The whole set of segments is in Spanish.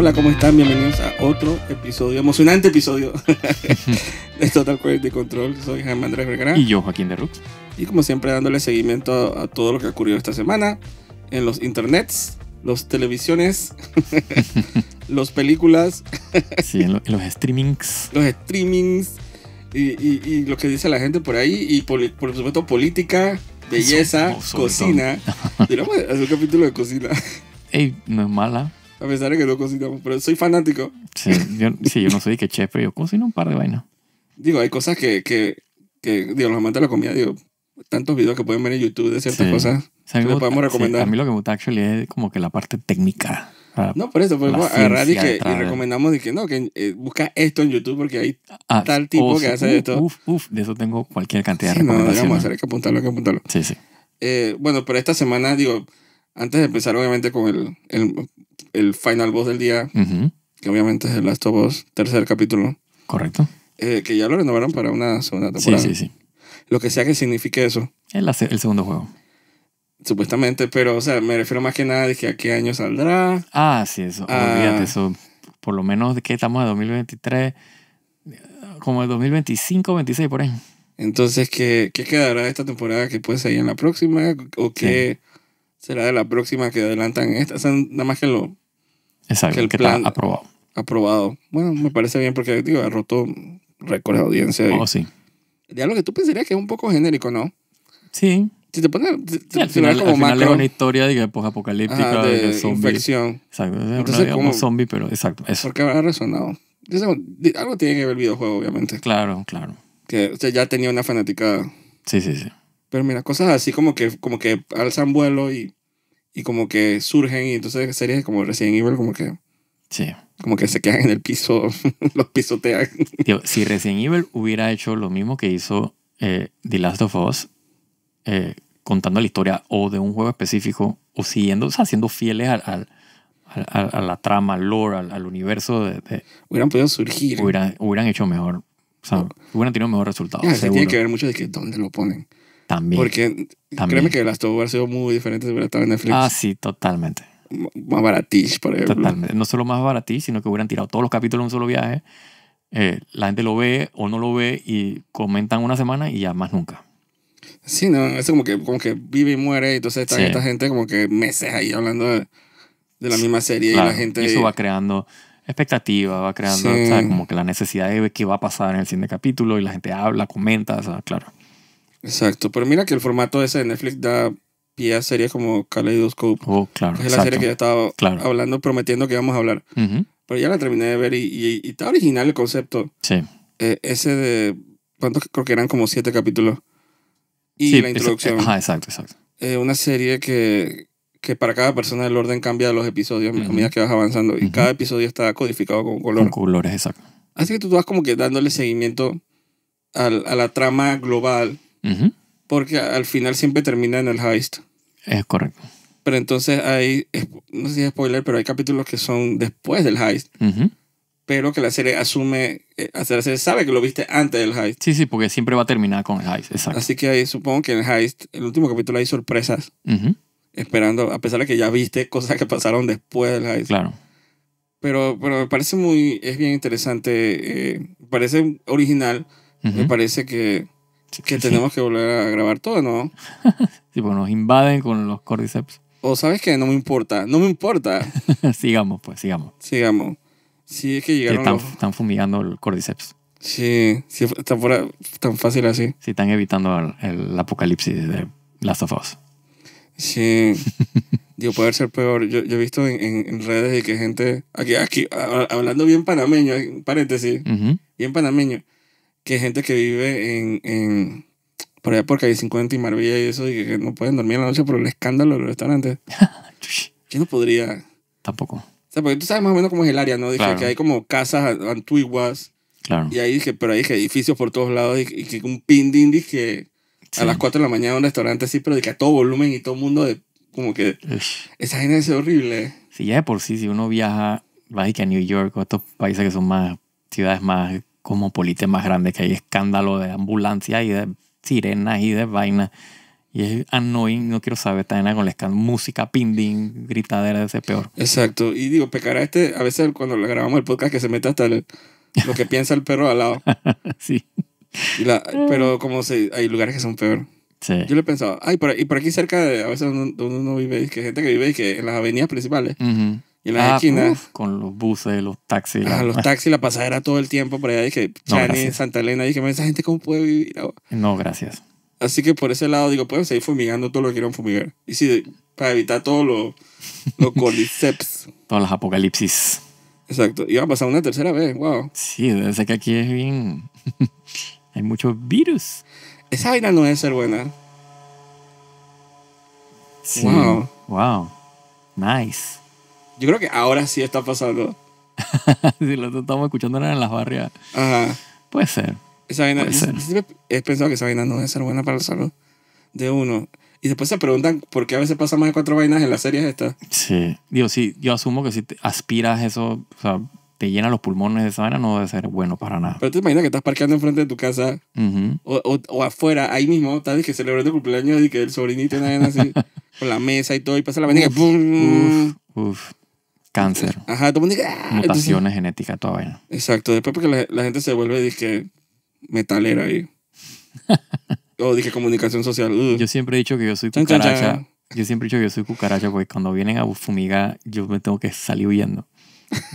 Hola, ¿cómo están? Bienvenidos a otro episodio, emocionante episodio de Total Quality Control. Soy Jaime Andrés Vergara. Y yo, Joaquín de Rux. Y como siempre, dándole seguimiento a, todo lo que ocurrió esta semana en los internets, los televisiones, los películas. sí, en, los streamings. Los streamings. Y, lo que dice la gente por ahí. Y por, supuesto, política, belleza, cocina. so, cocina. hacer un capítulo de cocina. Ey, no es mala. A pesar de que no cocinamos, pero soy fanático. Sí, yo, sí, yo no soy que chef, pero yo cocino un par de vainas. Digo, hay cosas que, que, que digo, los amantes de la comida, digo, tantos videos que pueden ver en YouTube de ciertas cosas que podemos recomendar. a mí lo que me gusta actually es como que la parte técnica. no, por eso pues agarrar y, recomendamos y que no, que eh, busca esto en YouTube porque hay ah, tal tipo que hace esto. Uf, uf, de eso tengo cualquier cantidad sí, de recomendaciones. No, digamos, hay que apuntarlo, hay que apuntarlo. Sí, sí. Eh, bueno, pero esta semana, digo, antes de empezar, obviamente, con el, el, el final boss del día, que obviamente es el Last of tercer capítulo. Correcto. Eh, que ya lo renovaron para una segunda temporada. Sí, sí, sí. Lo que sea que signifique eso. El, el segundo juego. Supuestamente, pero, o sea, me refiero más que nada que a qué año saldrá. Ah, sí, eso. Ah. Olvídate, eso. Por lo menos de que estamos en 2023, como en 2025, 26, por ahí. Entonces, ¿qué, ¿qué, quedará de esta temporada que puede salir en la próxima? ¿O qué, será de la próxima que adelantan. Estas son nada más que lo. Exacto, que, el que plan, está aprobado. Aprobado. Bueno, me parece bien porque, digo, ha roto récord de audiencia. Oh, sí. Ya lo que tú pensarías que es un poco genérico, ¿no? Sí. Si te pones. al final, como al final es una historia de posapocalíptica, de, de zombie. infección. Exacto. Entonces, no como zombie, pero exacto. Eso. Porque habrá resonado. algo tiene que ver el videojuego, obviamente. Claro, claro. Que o sea, ya tenía una fanática. Sí, sí, sí. Pero mira, cosas así como que, como que alzan vuelo y, y como que surgen. Y entonces series como Resident Evil como que... Sí. Como que se quedan en el piso, los pisotean. si Resident Evil hubiera hecho lo mismo que hizo eh, The Last of Us, eh, contando la historia o de un juego específico, o siguiendo, o sea, siendo fieles al, a, la trama, al lore, al, universo. De, hubieran podido surgir. Hubieran, hecho mejor. hubieran tenido mejor resultado. tiene que ver mucho de que dónde lo ponen. También. Porque créeme que las tuvo haber sido muy diferentes hubiera estado en Netflix. Ah, sí, totalmente. más baratís por ejemplo. Totalmente. No solo más baratís sino que hubieran tirado todos los capítulos en un solo viaje. Eh, la gente lo ve o no lo ve y comentan una semana y ya más nunca. Sí, no, es como que, como que vive y muere. Y entonces está esta gente como que meses ahí hablando de, la misma serie y la gente. eso va creando expectativa, va creando como que la necesidad de ver qué va a pasar en el siguiente capítulo y la gente habla, comenta, o sea, claro. Exacto, pero mira que el formato ese de Netflix da pie a series como Kaleidoscope. Oh, claro. Es la serie que yo estaba hablando, prometiendo que íbamos a hablar. Pero ya la terminé de ver y, está original el concepto. Sí. Eh, ese de. ¿Cuántos? Creo que eran como siete capítulos. Y la introducción. ajá, exacto, exacto. Eh, una serie que, que para cada persona el orden cambia los episodios mira que vas avanzando. Y cada episodio está codificado con colores. Con colores, exacto. Así que tú vas como que dándole seguimiento a la trama global porque al final siempre termina en el heist. Es correcto. Pero entonces hay, no sé si es spoiler, pero hay capítulos que son después del heist. Pero que la serie asume, eh, la serie sabe que lo viste antes del heist. Sí, sí, porque siempre va a terminar con el heist, exacto. Así que ahí supongo que en el heist, el último capítulo hay sorpresas. Esperando, a pesar de que ya viste cosas que pasaron después del heist. Claro. Pero, pero me parece muy, es bien interesante, eh, Me parece original, me parece que que tenemos que volver a grabar todo, ¿no? sí, pues nos invaden con los cordyceps. O sabes que no me importa, no me importa. sigamos, pues, sigamos. Sigamos. Sí, es que llegaron. Están, los... están, fumigando el cordyceps. Sí, sí está tan fácil así. Sí, están evitando el, apocalipsis de Last of Us. Sí. Digo, puede ser peor. Yo, yo he visto en, en, redes de que gente. Aquí, aquí, hablando bien panameño, paréntesis. y en Bien panameño que gente que vive en, en por allá porque hay 50 y maravilla y eso, y que no pueden dormir en la noche por el escándalo de los restaurantes. Yo no podría. Tampoco. O sea, porque tú sabes más o menos cómo es el área, ¿no? Dije que hay como casas antiguas. Claro. Y ahí dije, pero hay edificios por todos lados y, que un pindín dije que... a las 4 de la mañana un restaurante así, pero de que a todo volumen y todo el mundo de, como que esa gente es horrible. Sí, ya de por sí, si uno viaja, va a New York o a estos países que son más ciudades más polite más grande que hay escándalo de ambulancia y de sirenas y de vainas. Y es annoying, no quiero saber, nada con la escándalo, música, pinding, gritadera, ese peor. Exacto, y digo, pecará este, a veces cuando le grabamos el podcast que se mete hasta lo que piensa el perro al lado. sí. pero como si hay lugares que son peor. Sí. Yo le pensaba, ay, por, y por aquí cerca de, a veces donde uno vive, que hay gente que vive que en las avenidas principales. Ah, con los buses, los taxis. los taxis, la pasadera todo el tiempo por allá. Dije, Chani, Santa Elena. Dije, esa gente cómo puede vivir ah, No, gracias. Así que por ese lado digo, pueden seguir fumigando todo lo que quieran fumigar. Y sí, para evitar todos los los coliseps, Todas las apocalipsis. Exacto. Y va a pasar una tercera vez, wow. Sí, desde que aquí es bien... Hay muchos virus. Esa vaina no debe ser buena. Wow. Wow. Nice. Yo creo que ahora sí está pasando. si lo estamos escuchando en las barrias. Ajá. Puede ser. Esa vaina, he pensado que esa vaina no debe ser buena para la salud de uno. Y después se preguntan por qué a veces pasa más de cuatro vainas en las series estas. Sí. Digo, sí, yo asumo que si aspiras eso, o sea, te llena los pulmones de esa vaina, no debe ser bueno para nada. Pero te imaginas que estás parqueando enfrente de tu casa o, o, afuera, ahí mismo, estás que celebrando cumpleaños y que el sobrinito y una así, con la mesa y todo, y pasa la vaina y que ¡pum! uf. Cáncer. Ajá, tú me ah", Mutaciones genéticas, toda vaina. Exacto, después porque la, gente se vuelve, dije, metalera ahí. o dije comunicación social. Uh. Yo siempre he dicho que yo soy cucaracha. Yo siempre he dicho que yo soy cucaracha, porque cuando vienen a fumigar, yo me tengo que salir huyendo.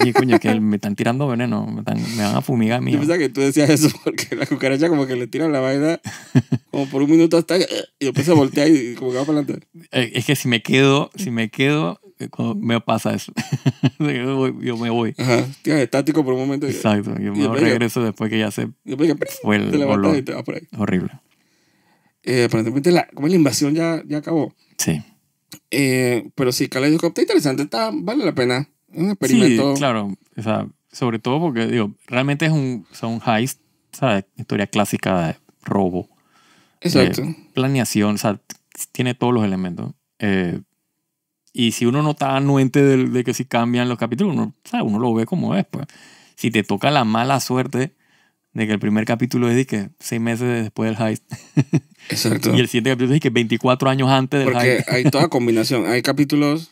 Y coño, que me están tirando veneno, me, van a fumigar a mí. Yo pensaba que tú decías eso porque la cucaracha como que le tiran la vaina como por un minuto hasta eh, y después se voltea y como que va para adelante. Eh, es que si me quedo, si me quedo eh, me pasa eso. yo, me voy. Ajá, tienes estático por un momento. Exacto, yo me regreso después que ya se fue el Horrible. Eh, aparentemente la, como la invasión ya, ya acabó. Sí. Eh, pero sí, Kaleidoscope está interesante, está, vale la pena. un experimento. Sí, claro. O sea, sobre todo porque, digo, realmente es un, o heist, Historia clásica de robo. Exacto. Eh, planeación, o sea, tiene todos los elementos. Eh, y si uno no está anuente de, que si cambian los capítulos, uno, ¿sabe? uno lo ve como es. Pues. Si te toca la mala suerte de que el primer capítulo es de que seis meses después del heist. Exacto. y el siguiente capítulo es que 24 años antes del heist. Porque hay toda combinación. Hay capítulos.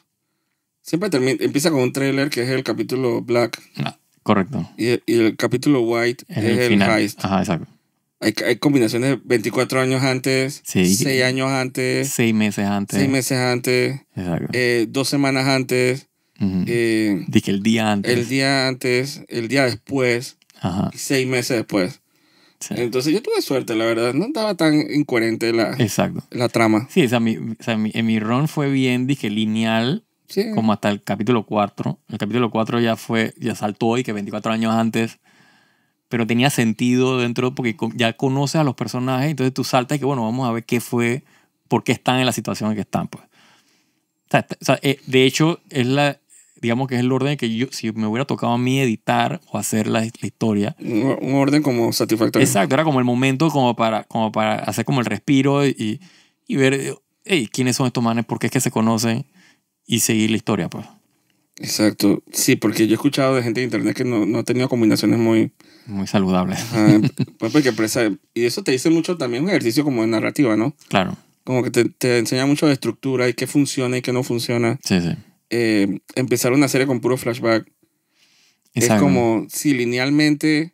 Siempre empieza con un trailer que es el capítulo Black. Ah, correcto. Y el, capítulo White es, el, el heist. Ajá, exacto. Hay, combinaciones de 24 años antes, 6 años antes, 6 meses antes, 6 meses antes, eh, 2 semanas antes. Eh, dije el día antes. El día antes, el día después, 6 meses después. Entonces yo tuve suerte, la verdad. No estaba tan incoherente la, la trama. Sí, o sea, mi, en mi run fue bien, dije, lineal, como hasta el capítulo 4. El capítulo 4 ya fue, ya saltó y que 24 años antes pero tenía sentido dentro porque ya conoces a los personajes, entonces tú saltas y que, bueno, vamos a ver qué fue, por qué están en la situación en que están. Pues. Eh, de hecho, es la, digamos que es el orden que yo, si me hubiera tocado a mí editar o hacer la, historia. Un, orden como satisfactorio. Exacto, era como el momento como para, como para hacer como el respiro y, y ver, eh, hey, ¿quiénes son estos manes? ¿Por qué es que se conocen? Y seguir la historia, pues. Exacto. Sí, porque yo he escuchado de gente de internet que no, no ha tenido combinaciones muy... Muy saludables. pues porque y eso te dice mucho también un ejercicio como de narrativa, ¿no? Claro. Como que te, enseña mucho de estructura y qué funciona y qué no funciona. Sí, sí. Eh, empezar una serie con puro flashback. Es como si linealmente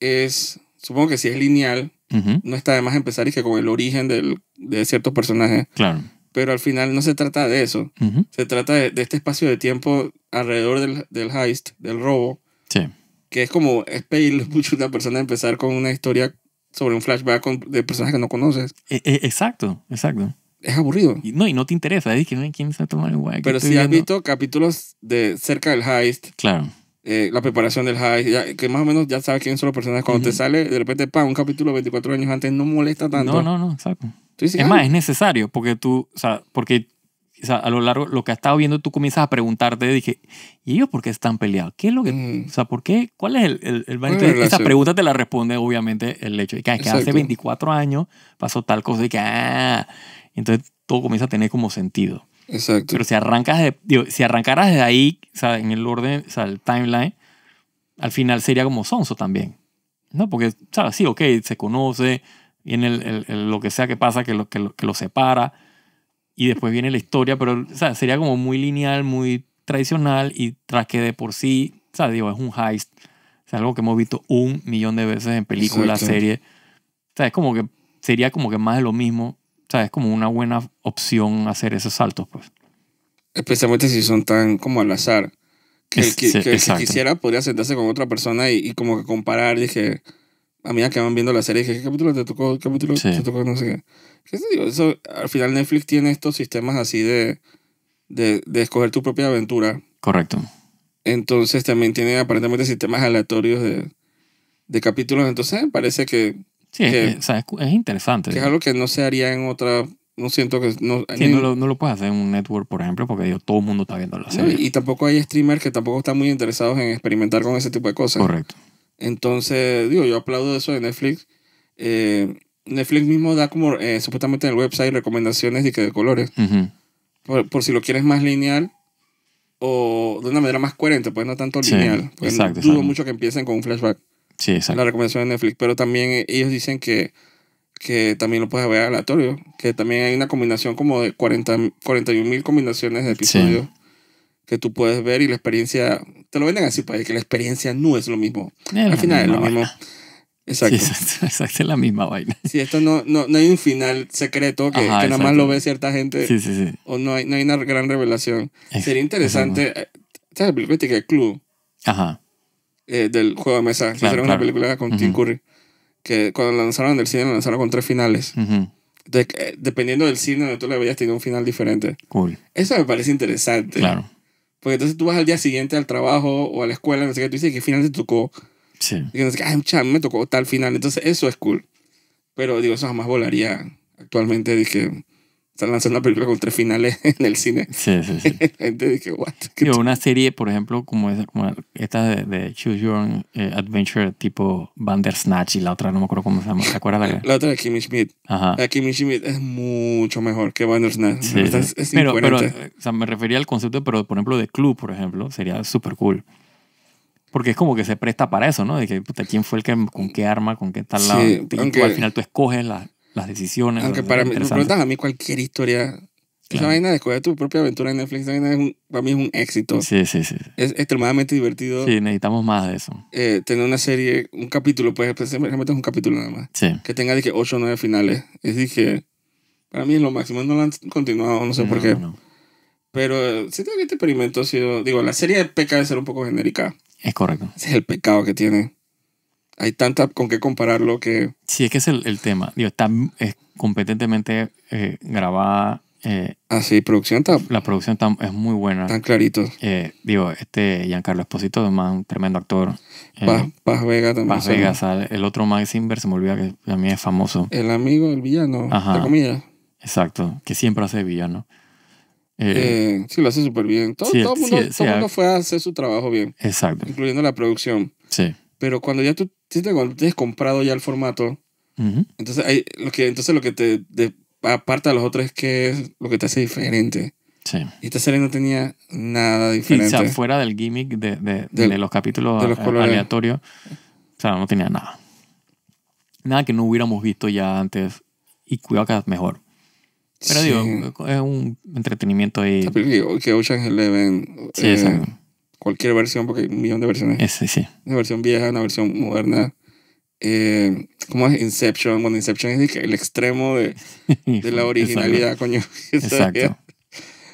es... Supongo que si es lineal, no está de más empezar y que con el origen de ciertos personajes. Claro pero al final no se trata de eso. Se trata de, este espacio de tiempo alrededor del, del heist, del robo. Sí. Que es como, es pedirle mucho a una persona empezar con una historia sobre un flashback de personas que no conoces. E, e, exacto, exacto. Es aburrido. Y, no, y no te interesa. Es que no hay quien se toma el Pero si has visto capítulos de cerca del heist. Claro. Eh, la preparación del heist, que más o menos ya sabes quiénes son los personajes. Cuando te sale, de repente, pa, un capítulo 24 años antes no molesta tanto. No, no, no, exacto es más, es necesario porque tú, o sea, porque o sea, a lo largo, lo que has estado viendo, tú comienzas a preguntarte, dije, ¿y ellos por qué están peleados? ¿Qué es lo que, mm. o sea, por qué, cuál es el, el, Esa pregunta te la responde obviamente el hecho de que, ah, que hace 24 años pasó tal cosa y que, ah". entonces todo comienza a tener como sentido. Exacto. Pero si arrancas de, si arrancaras de ahí, o sea, en el orden, o sea, el timeline, al final sería como sonso también, ¿no? Porque, sea, Sí, ok, se conoce, viene el, el, lo que sea que pasa que lo, que que lo separa y después viene la historia, pero sería como muy lineal, muy tradicional y tras que de por sí, sea, digo, es un heist, es algo que hemos visto un millón de veces en películas, series, o como que sería como que más de lo mismo, o es como una buena opción hacer esos saltos, pues. Especialmente si son tan como al azar. Que, si quisiera podría sentarse con otra persona y, y como que comparar, dije, a que van viendo la serie, dije, ¿qué capítulo te tocó? ¿Qué capítulo te tocó? No sé qué. Eso, al final Netflix tiene estos sistemas así de, de, de, escoger tu propia aventura. Correcto. Entonces también tiene aparentemente sistemas aleatorios de, de capítulos. Entonces parece que... Sí, es, interesante. es algo que no se haría en otra... No siento que... No, no, lo, no, lo, puedes hacer en un network, por ejemplo, porque todo el mundo está viendo la serie. y tampoco hay streamers que tampoco están muy interesados en experimentar con ese tipo de cosas. Correcto. Entonces, digo, yo aplaudo eso de Netflix. Eh, Netflix mismo da como eh, supuestamente en el website recomendaciones de, que de colores. por, si lo quieres más lineal o de una manera más coherente, pues no tanto lineal. exacto, dudo mucho que empiecen con un flashback. Sí, exacto. La recomendación de Netflix. Pero también e, ellos dicen que, que también lo puedes ver aleatorio. Que también hay una combinación como de 40, 41 mil combinaciones de episodios que tú puedes ver y la experiencia, te lo venden así, para pues, que la experiencia no es lo mismo. Al final es lo mismo. Exacto. exacto. es la misma vaina. si esto no, no, hay un final secreto que, nada más lo ve cierta gente. Sí, sí, sí. O no hay, no hay una gran revelación. Sería interesante. Eh, ¿Sabes la película que el Club? Ajá. Eh, del juego de mesa. Claro, hicieron una película con Tim Curry. Que cuando la lanzaron el cine, la lanzaron con tres finales. Eh, dependiendo del cine donde tú la veías, tenía un final diferente. Cool. Eso me parece interesante. Claro. Porque entonces tú vas al día siguiente al trabajo o a la escuela, no sé qué, tú dices que final te tocó. Sí. Y no sé qué, ay, me tocó tal final. Entonces eso es cool. Pero digo, eso jamás volaría actualmente. Dije, están lanzando una película con tres finales en el cine. Sí, sí, sí. La gente dice, what? una serie, por ejemplo, como, esa, esta de, Choose Your eh, Adventure tipo Snatch. y la otra, no me acuerdo cómo se llama. ¿Te acuerdas? La, la otra de Kimmy Schmidt. Ajá. La Kimmy Schmidt es mucho mejor que Bandersnatch. Sí, sí. pero, o sea, me refería al concepto, pero por ejemplo, de club, por ejemplo, sería súper cool. Porque es como que se presta para eso, ¿no? De que, puta, ¿quién fue el que, con qué arma, con qué tal lado? Sí, al final tú escoges la, las decisiones. Aunque para mí, me preguntas a mí cualquier historia. Esa vaina de escoger tu propia aventura en Netflix, para mí es un éxito. Sí, sí, sí. Es extremadamente divertido. Sí, necesitamos más de eso. Eh, tener una serie, un capítulo, pues, pues realmente es un capítulo nada más. Sí. Que tenga, dije, 8 o 9 finales. Es dije, para mí es lo máximo. No lo han continuado, no sé por qué. Pero sí, que este experimento ha sido, digo, la serie peca de ser un poco genérica. Es correcto. es el pecado que tiene hay tanta con qué compararlo que... Sí, es que es el, tema. Digo, está es competentemente eh, grabada. Eh, ah, sí, producción está... La producción es muy buena. Tan clarito. Eh, digo, este Giancarlo Esposito es un tremendo actor. Paz, Vega también. Paz Vega, sale. El otro Max Inver, se me olvida que también es famoso. El amigo, del villano, Ajá, la comida. Exacto, que siempre hace villano. sí, lo hace súper bien. Todo, el, todo mundo ah, fue a hacer su trabajo bien. Exacto. Incluyendo la producción. Sí. Pero cuando ya tú si te, has comprado ya el formato, entonces, hay, lo que, entonces lo que te, aparta a los otros es que es lo que te hace diferente. Sí. Y esta serie no tenía nada diferente. o sea, fuera del gimmick de, de, de los capítulos de aleatorios, o sea, no tenía nada. Nada que no hubiéramos visto ya antes. Y cuidado que mejor. Pero digo, es un entretenimiento ahí. Que Ocean's Eleven. Sí, exacto eh, cualquier versión, porque hay un millón de versiones. Eh, sí, sí. Una versión vieja, una versión moderna. Eh, ¿Cómo es Inception? Bueno, Inception es el extremo de, la originalidad, coño. Exacto.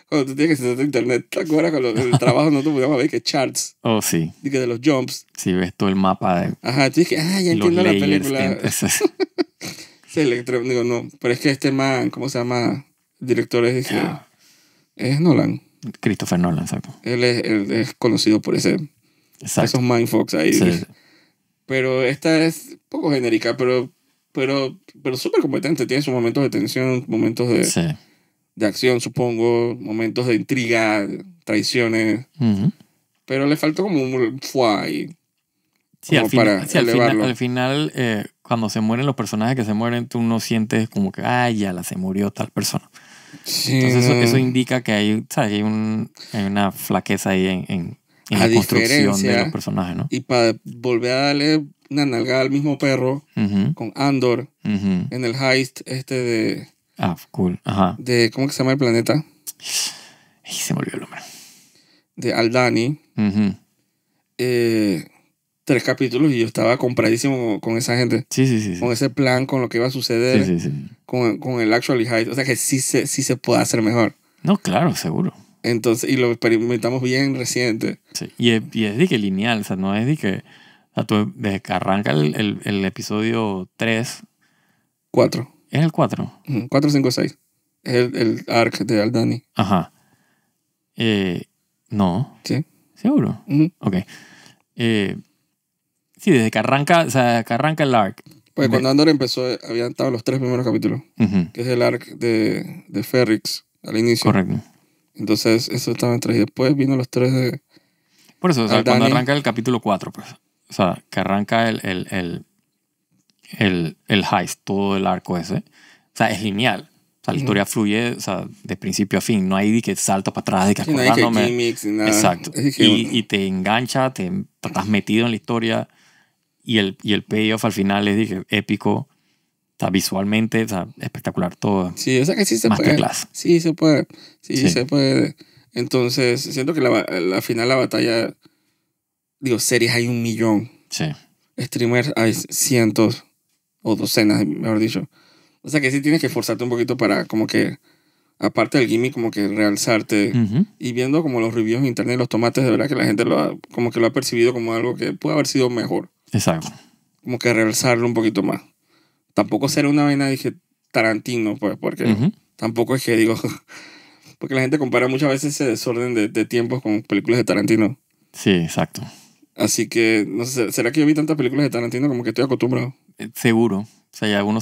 Cuando tú tienes que sentarte internet, ¿te acuerdas cuando el trabajo no te podíamos ver que charts? Oh, sí. Y que de los jumps. Sí, ves todo el mapa de. Ajá, tú dices, ah, ya entiendo la película. sí, el extremo, digo, no. Pero es que este man, ¿cómo se llama? Directores, director es, ah. es Nolan. Christopher Nolan, exacto. Él es, es conocido por ese, mind esos mindfucks ahí. Pero esta es poco genérica, pero pero pero súper competente. Tiene sus momentos de tensión, momentos de, de acción, supongo, momentos de intriga, traiciones. Pero le faltó como un fuá Sí, al, final, al final, eh, cuando se mueren los personajes que se mueren, tú no sientes como que, ay, ya la se murió tal persona. Entonces eso, eh. indica que hay, un, una flaqueza ahí en, en, la construcción de los personajes, ¿no? Y para volver a darle una nalgada al mismo perro con Andor en el heist este de... Ah, cool. Ajá. De, ¿Cómo que se llama el planeta? Y se me olvidó el nombre. De Aldani. eh, tres capítulos y yo estaba compradísimo con esa gente. Sí, sí, sí. Con ese plan, con lo que iba a suceder. Sí, sí, sí. Con, con el actual high. O sea que sí se, sí se puede hacer mejor. No, claro, seguro. Entonces, y lo experimentamos bien reciente. Sí. Y es, de que lineal, o sea, no es de que. desde que arranca el, episodio 3. 4. ¿Es el 4? 4, 5, 6. Es el, el arc de Aldani. Ajá. Eh, no. Sí. ¿Seguro? Ok. Eh, Sí, desde que arranca, o sea, que arranca el arc. Pues cuando Andor empezó, habían estado los tres primeros capítulos, que es el arc de, de Ferrix al inicio. Correcto. Entonces, eso estaba en tres. Y después vino los tres de. Por eso, cuando arranca el capítulo 4, pues. O sea, que arranca el, el, el, el, el heist, todo el arco ese. O sea, es genial. O sea, la historia fluye o sea, de principio a fin. No hay que salta para atrás, de que No hay nada. Exacto. y, te engancha, te estás metido en la historia. Y el, y el payoff al final, les dije, épico. Está visualmente, está espectacular todo. Sí, o sea que sí se puede. Sí, se puede. Sí, se puede. Entonces, siento que la, la final la batalla, digo, series hay un millón. Sí. Streamers hay cientos o docenas, mejor dicho. O sea que sí tienes que esforzarte un poquito para como que, aparte del gimmick, como que realzarte. Y viendo como los reviews en internet, los tomates, de verdad que la gente lo como que lo ha percibido como algo que puede haber sido mejor. Exacto. Como que reversarlo un poquito más. Tampoco ser una vaina, dije, Tarantino, pues, porque tampoco es que digo. Porque la gente compara muchas veces ese desorden de, tiempos con películas de Tarantino. Sí, exacto. Así que, no sé, ¿será que yo vi tantas películas de Tarantino como que estoy acostumbrado? Eh, seguro. O sea, ya uno,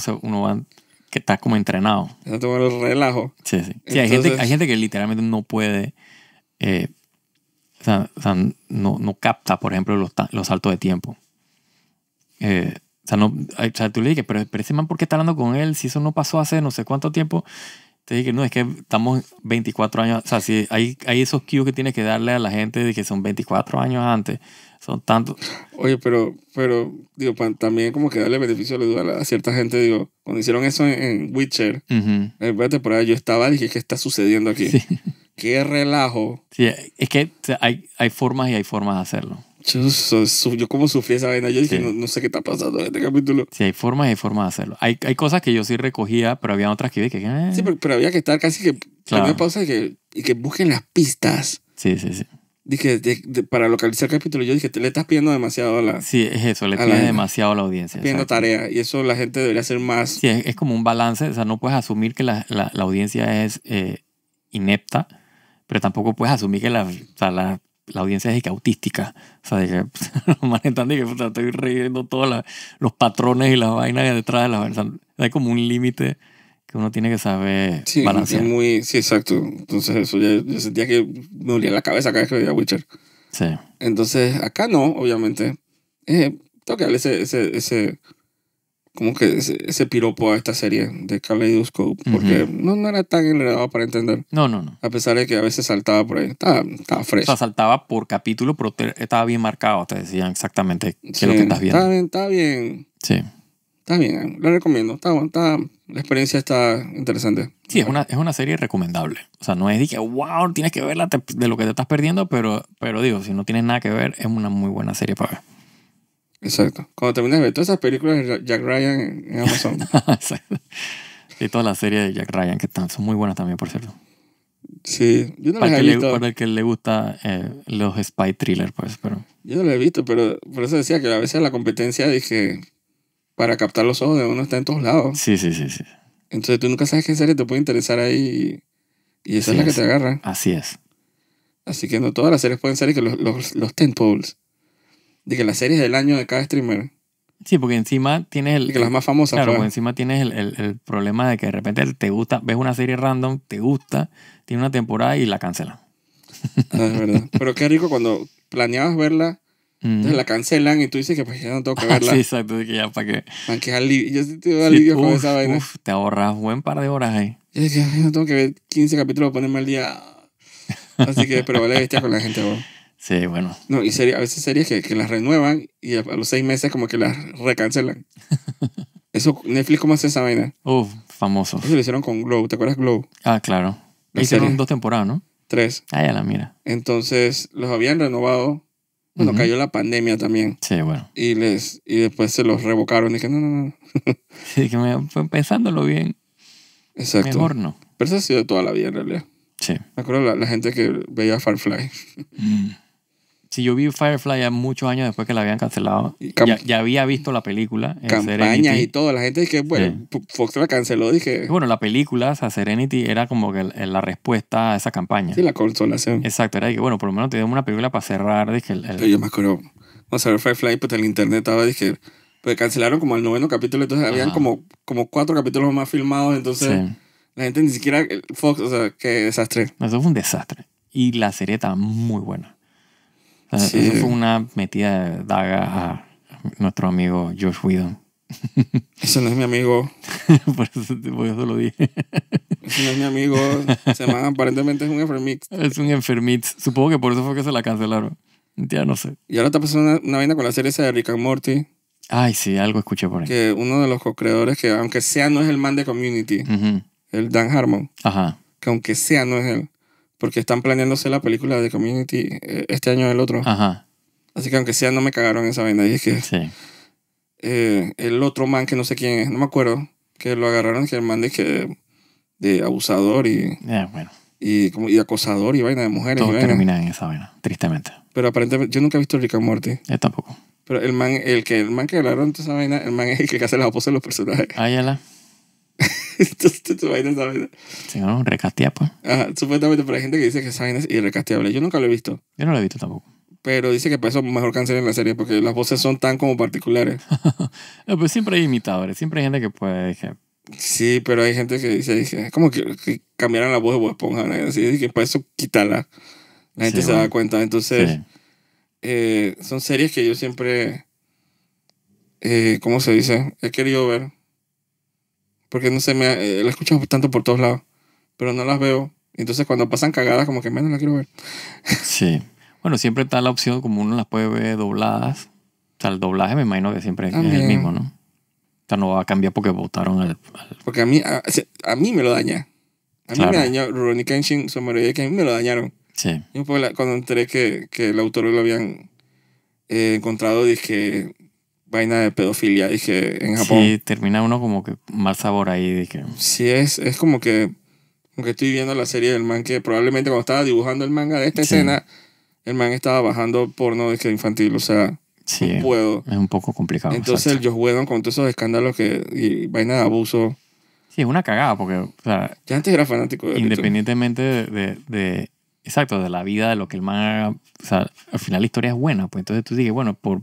que está como entrenado. Ya tengo el relajo. Sí, sí. hay, gente, hay gente que literalmente no puede, eh, o sea, no, capta, por ejemplo, los, los saltos de tiempo. Eh, o, sea, no, tú le dije, pero, pero ese man, ¿por qué está hablando con él? Si eso no pasó hace no sé cuánto tiempo. Te dije, no, es que estamos 24 años. O sea, si hay, hay esos cues que tienes que darle a la gente de que son 24 años antes. Son tantos. Oye, pero, pero, digo, también como que darle beneficio a cierta gente, digo, cuando hicieron eso en, Witcher, en la temporada yo estaba, dije, ¿qué está sucediendo aquí? ¡Qué relajo! Sí, es que hay, hay formas y hay formas de hacerlo. Yo, como sufrí esa vaina, yo dije, no, sé qué está pasando en este capítulo. Sí, hay formas y hay formas de hacerlo. Hay, hay cosas que yo sí recogía, pero había otras que dije eh". Sí, pero, había que estar casi que... pausa y que, busquen las pistas. Sí, sí, sí. Dije, para localizar el capítulo, yo dije, te le estás pidiendo demasiado a la... Sí, es eso, le pides demasiado a la audiencia. Pidiendo tarea, y eso la gente debería hacer más... Sí, es, como un balance, o sea, no puedes asumir que la, audiencia es eh, inepta, pero tampoco puedes asumir que la, o la la audiencia es autística. O sea, de que los manes están que puta, estoy riendo todos los patrones y la vaina detrás de la vainas. hay como un límite que uno tiene que saber sí, balancear. Muy, sí, exacto. Entonces, eso yo sentía que me dolía la cabeza cada vez que veía Witcher. Sí. Entonces, acá no, obviamente. Eh, tengo que darle ese, ese, ese como que se piropo a esta serie de Kaleidoscope, porque no, no, era tan enredado para entender. No, no, no. A pesar de que a veces saltaba por ahí, estaba, fresco. O sea, saltaba por capítulo, pero estaba bien marcado, te decían exactamente qué es lo que estás viendo. Está bien, está bien. Sí. Está bien, lo recomiendo. Está, está, la experiencia está interesante. Sí, es una, es una serie recomendable. O sea, no es de que, wow, tienes que verla de lo que te estás perdiendo, pero, pero digo, si no tienes nada que ver, es una muy buena serie para ver. Exacto. Cuando terminas de ver todas esas películas de Jack Ryan en Amazon. Y toda la serie de Jack Ryan, que están, son muy buenas también, por cierto. Sí, yo no para he el que le gusta eh, los spy thrillers, pues, pero... Yo no lo he visto, pero por eso decía que a veces la competencia, dije, para captar los ojos de uno está en todos lados. Sí, sí, sí, sí. Entonces tú nunca sabes qué serie te puede interesar ahí y, esa es la que te agarra. Así es. Así que no todas las series pueden ser que los, los, los de que las series del año de cada streamer. Sí, porque encima tienes el. que las más famosas. Claro, pues. porque encima tienes el, el, el, problema de que de repente te gusta, ves una serie random, te gusta, tiene una temporada y la cancelan. Ah, es verdad. Pero qué rico cuando planeabas verla, entonces la cancelan y tú dices que pues ya no tengo que ah, verla. sí, exacto, que ya para qué. para que Yo sí te doy alivio con esa vaina. Uf, te ahorras buen par de horas ahí. Yo no tengo que ver 15 capítulos para ponerme al día. Así que, pero vale, bestia con la gente, bro. Sí, bueno. No, y serie, a veces series que, las renuevan y a los seis meses como que las recancelan. Eso, Netflix, ¿cómo hace esa vaina? Uf, famoso. Eso lo hicieron con Glow, ¿te acuerdas Glow? Ah, claro. hicieron dos temporadas, ¿no? Tres. Ah, ya la mira. Entonces, los habían renovado. cuando cayó la pandemia también. Sí, bueno. Y, les, y después se los revocaron. Y dije, no, no, no. sí, que me, pensándolo bien. Exacto. Mejor no. Pero eso ha sido toda la vida en realidad. Sí. Me acuerdo la, la gente que veía Farfly mm si yo vi Firefly ya muchos años después que la habían cancelado, ya, había visto la película. Eh, Campañas y todo, la gente que bueno, Fox la canceló, dije... Bueno, la película, o Serenity era como que la respuesta a esa campaña. Sí, la consolación. Exacto, era que bueno, por lo menos te dio una película para cerrar, que yo me acuerdo, vamos a ver Firefly, pues el internet estaba, dije... Pues cancelaron como el noveno capítulo, entonces habían como, como cuatro capítulos más filmados, entonces... La gente ni siquiera... Eh, Fox, o sea, qué desastre. Eso fue un desastre. Y la serie estaba muy buena. Ah, eso fue una metida de daga a nuestro amigo Josh Whedon. Ese no es mi amigo. por, eso, yo eso, lo dije. Ese no es mi amigo. Se llama, aparentemente es un enfermix. Es un enfermix. Supongo que por eso fue que se la cancelaron. Ya no sé. Y ahora está pasando una, vaina con la serie esa de Rick and Morty. Ay, sí, algo escuché por ahí. Que uno de los co-creadores, que aunque sea no es el man de Community, el Dan Harmon. Ajá. Que aunque sea no es él. Porque están planeándose la película de Community eh, este año del otro. Ajá. Así que aunque sea, no me cagaron esa vaina. Y es que sí. Eh, el otro man que no sé quién es, no me acuerdo, que lo agarraron, que el man de, de abusador y, bueno. y, como, acosador y vaina de mujeres. Todo termina en esa vaina, tristemente. Pero aparentemente, yo nunca he visto Rick Morty. Yo tampoco. Pero el man, el que, el man que agarraron de esa vaina, el man es el que hace las voces de los personajes. ¿Tú, supuestamente, pero hay gente que dice que es irrecasteable. Yo nunca lo he visto. Yo no lo he visto tampoco. Pero dice que para eso mejor en la serie porque las voces son tan como particulares. pues siempre hay imitadores, siempre hay gente que puede... decir Sí, pero hay gente que dice, dice como que, cambiaran la voz de Bob Esponja, que para pues eso quítala. La gente se da cuenta. Entonces, eh, son series que yo siempre, eh, ¿cómo se dice? He querido ver porque no sé, me, eh, la escucho tanto por todos lados, pero no las veo. Entonces cuando pasan cagadas, como que menos las quiero ver. Sí. Bueno, siempre está la opción como uno las puede ver dobladas. O sea, el doblaje me imagino que siempre es el mismo, ¿no? O sea, no va a cambiar porque votaron al... Porque a mí, a, mí me lo daña. A mí me dañó Ronnie Kenshin, que a mí me lo dañaron. Sí. Yo cuando enteré que, que el autor lo habían eh, encontrado, dije, vaina de pedofilia dije, en Japón. Sí, termina uno como que mal sabor ahí. Dije. Sí, es, es como que Aunque estoy viendo la serie del man que probablemente cuando estaba dibujando el manga de esta escena, el man estaba bajando porno de que infantil, o sea, sí, puedo. Es un poco complicado. Entonces el Josh con todos esos escándalos que, y vaina de abuso. Sí, es una cagada porque, o sea, Yo antes era fanático de Independientemente de, de, exacto, de la vida, de lo que el man haga, o sea, al final la historia es buena, pues entonces tú dices, bueno, por,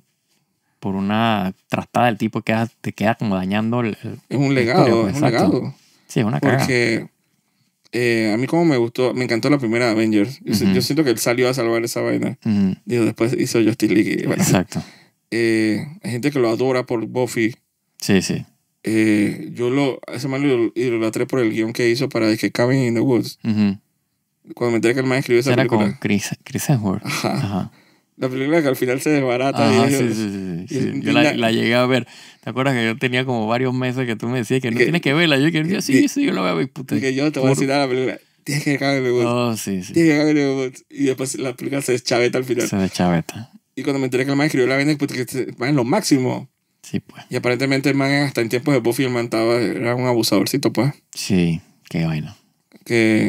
por una trastada del tipo que te queda como dañando el, es un legado es un legado sí es una carga. porque eh, a mí como me gustó me encantó la primera Avengers yo, siento que él salió a salvar esa vaina y después hizo Justice League exacto eh, hay gente que lo adora por Buffy sí sí eh, yo lo ese man lo idolatré por el guión que hizo para que Cabin in the Woods cuando me enteré que el man escribió esa era con Chris, Chris Hemsworth ajá la película que al final se desbarata. sí, sí, sí, Yo la, llegué a ver. ¿Te acuerdas que yo tenía como varios meses que tú me decías que no tienes que verla? Yo que sí, sí, yo la voy a ver, puta. Que yo te voy a decir, la película. Tienes que dejar de Oh, sí, sí. Tienes que de Y después la película se deschaveta al final. Se deschaveta. Y cuando me enteré que el man escribió la vaina, pues que es lo máximo. Sí, pues. Y aparentemente el man hasta en tiempos de Buffy el man estaba, era un abusadorcito, pues. Sí, qué vaina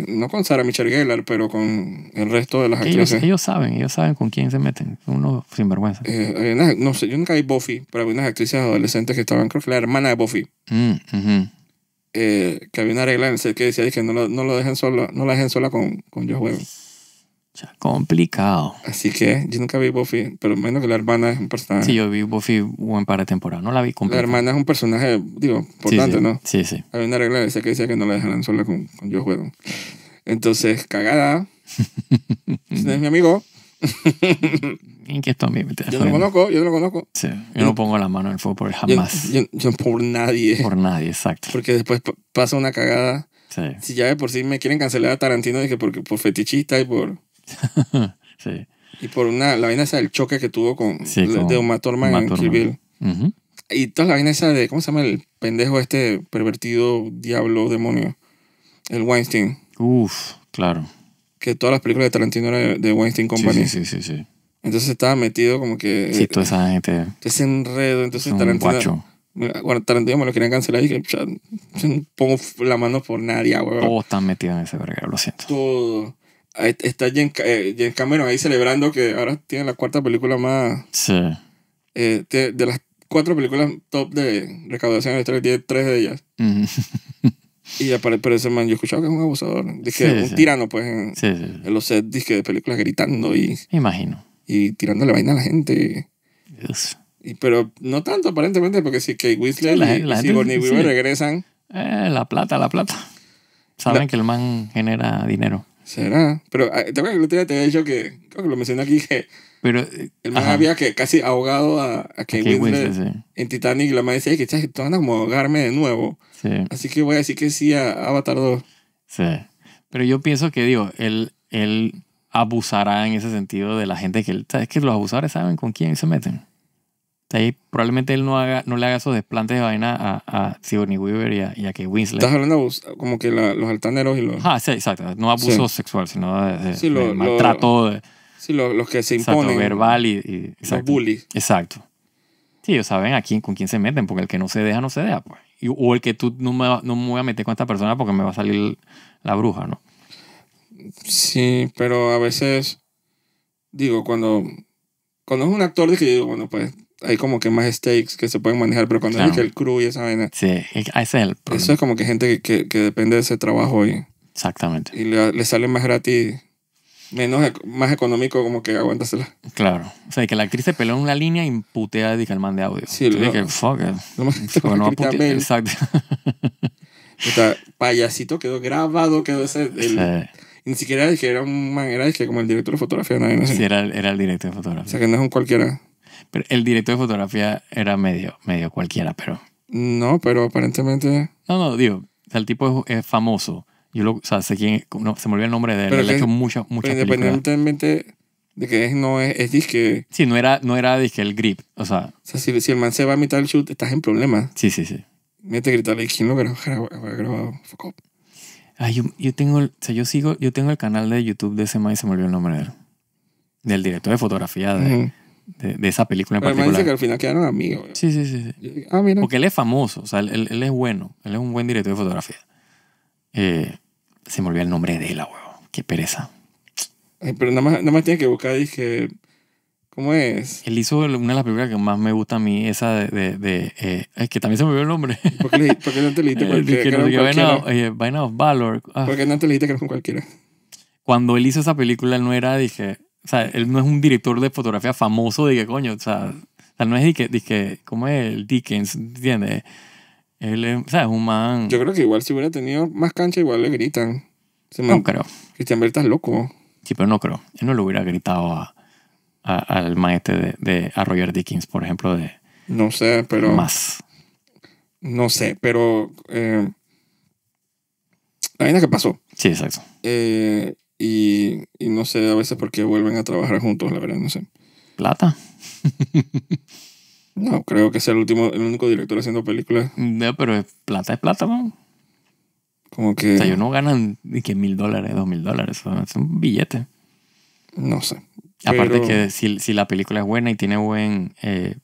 no con Sara Michelle Gellar, pero con el resto de las actrices. Ellos, saben, ellos saben con quién se meten. Uno sinvergüenza. Eh, no sé, yo nunca vi Buffy, pero había unas actrices adolescentes que estaban, creo que la hermana de Buffy. Mm, eh, que había una regla en el que decía que no, lo, no lo dejen sola, no la dejen sola con, con Josh sea, complicado. Así que yo nunca vi Buffy, pero menos que la hermana es un personaje. Sí, yo vi Buffy un par de temporadas, no la vi completa. La hermana es un personaje, digo, importante, ¿no? Sí, sí. Había una regla de que decía que no la dejaran sola con, con yo juego. Entonces, cagada. este es mi amigo. Inquieto a mí, yo no lo conozco, yo no lo conozco. Sí, yo, no pongo la mano en el fuego por jamás. Yo, por nadie. Por nadie, exacto. Porque después pasa una cagada. Sí. Si ya de por sí me quieren cancelar a Tarantino, dije, porque por fetichista y por... sí. Y por una, la vaina esa del choque que tuvo con, de Uma en Kill Bill. Y toda la vaina esa de, ¿cómo se llama el pendejo este pervertido diablo demonio? El Weinstein. Uf, claro. Que todas las películas de Tarantino eran de Weinstein Company. Sí, sí, sí, Entonces estaba metido como que... Sí, toda esa gente. Ese enredo, entonces Tarantino... Guacho. Bueno, Tarantino me lo querían cancelar y que pongo la mano por nadie, weón. Ah, Todos están metidos en ese verga, lo siento. Todo está Jen eh, Cameron ahí celebrando que ahora tiene la cuarta película más. Eh, de, las cuatro películas top de recaudación de tiene tres de ellas. Mm. y aparece pero ese man, yo he escuchado que es un abusador. un tirano, pues, en, los sets de películas gritando y. imagino. Y tirándole vaina a la gente. pero no tanto, aparentemente, porque si Kate Whistler y, Weaver regresan. Eh, la plata, la plata. Saben que el man genera dinero. ¿Será? Pero ah, te acuerdas que el otro día te había dicho que, creo que lo mencioné aquí, que pero, el man había que casi ahogado a, a Kate, en Titanic y la madre decía que te van a como ahogarme de nuevo. Así que voy a decir que sí a Avatar 2. Sí. Pero yo pienso que, digo, él, él abusará en ese sentido de la gente que él... Es que los abusadores saben con quién se meten. Ahí probablemente él no, haga, no le haga esos desplantes de vaina a, a Sigourney Weaver y a, Kate Winslet. Estás hablando como que los altaneros y los... Ah, sí, exacto. No abuso sexual, sino de, maltrato. sí, los que se imponen. verbal y... exacto. Los bullies. Exacto. Sí, ellos saben a con quién se meten, porque el que no se deja, no se deja. Pues. o el que tú no me, no me voy a meter con esta persona porque me va a salir la bruja, ¿no? Sí, pero a veces... Digo, cuando... Cuando es un actor, digo, bueno, pues hay como que más stakes que se pueden manejar, pero cuando claro. es el crew y esa vaina. Sí, ese es el problema. Eso es como que gente que, depende de ese trabajo y. Exactamente. Y le, le, sale más gratis, menos, más económico, como que aguántasela. Claro. O sea, que la actriz se peló en una línea y putea y el man de audio. Sí, lo, que, fuck exacto. O sea, payasito quedó grabado, quedó ese. El, Ni siquiera era un man, como el director de fotografía. Nadie, no sé. Sí, era el director de fotografía. O sea, que no es un cualquiera. Pero el director de fotografía era medio, medio cualquiera, pero. No, pero aparentemente. No, no, digo, el tipo es, famoso. Yo lo, o sea, sé quién, se me olvidó el nombre de él. Pero hecho muchas, muchas Independientemente de que es, no es, es disque. Sí, no era, no era disque el grip. O sea. si, el man se va a mitad del shoot, estás en problemas. Sí, sí, sí. Mete te gritarle, ¿quién lo grabó? Fuck Ay, yo, tengo, o sea, yo sigo, yo tengo el canal de YouTube de ese man y se me olvidó el nombre de él. Del director de fotografía de, de, esa película en Pero particular. dice que al final quedaron amigos. Sí, sí, sí. Ah, porque él es famoso, o sea, él, es bueno, él es un buen director de fotografía. Eh, se me olvidó el nombre de él, ah, huevo. Qué pereza. Eh, pero nada más, nada más que buscar, dije, ¿cómo es? Él hizo una de las películas que más me gusta a mí, esa de... Eh, es que también se me olvidó el nombre. ¿Por qué, no te leíste cualquiera? porque of Valor. Ah. ¿Por qué no te leíste que con cualquiera? Cuando él hizo esa película, él no era, dije, o sea, él no es un director de fotografía famoso de que coño, o sea, no es de que, es el Dickens, ¿entiendes? Él o sea, es un man. Yo creo que igual si hubiera tenido más cancha, igual le gritan. no creo. Cristian Berta es loco. Sí, pero no creo. Él no le hubiera gritado a, al maestro de, de, a Roger Dickens, por ejemplo, de. No sé, pero. Más. No sé, pero. Eh... la vaina que pasó. Sí, exacto. Eh, y, y no sé a veces por qué vuelven a trabajar juntos, la verdad, no sé. Plata. no, creo que sea el último, el único director haciendo películas. No, pero plata es plata, man. Como que. O sea, yo no ganan ni que mil dólares, dos mil dólares. Es un billete. No sé. Aparte que si, si, la película es buena y tiene buen. Eh,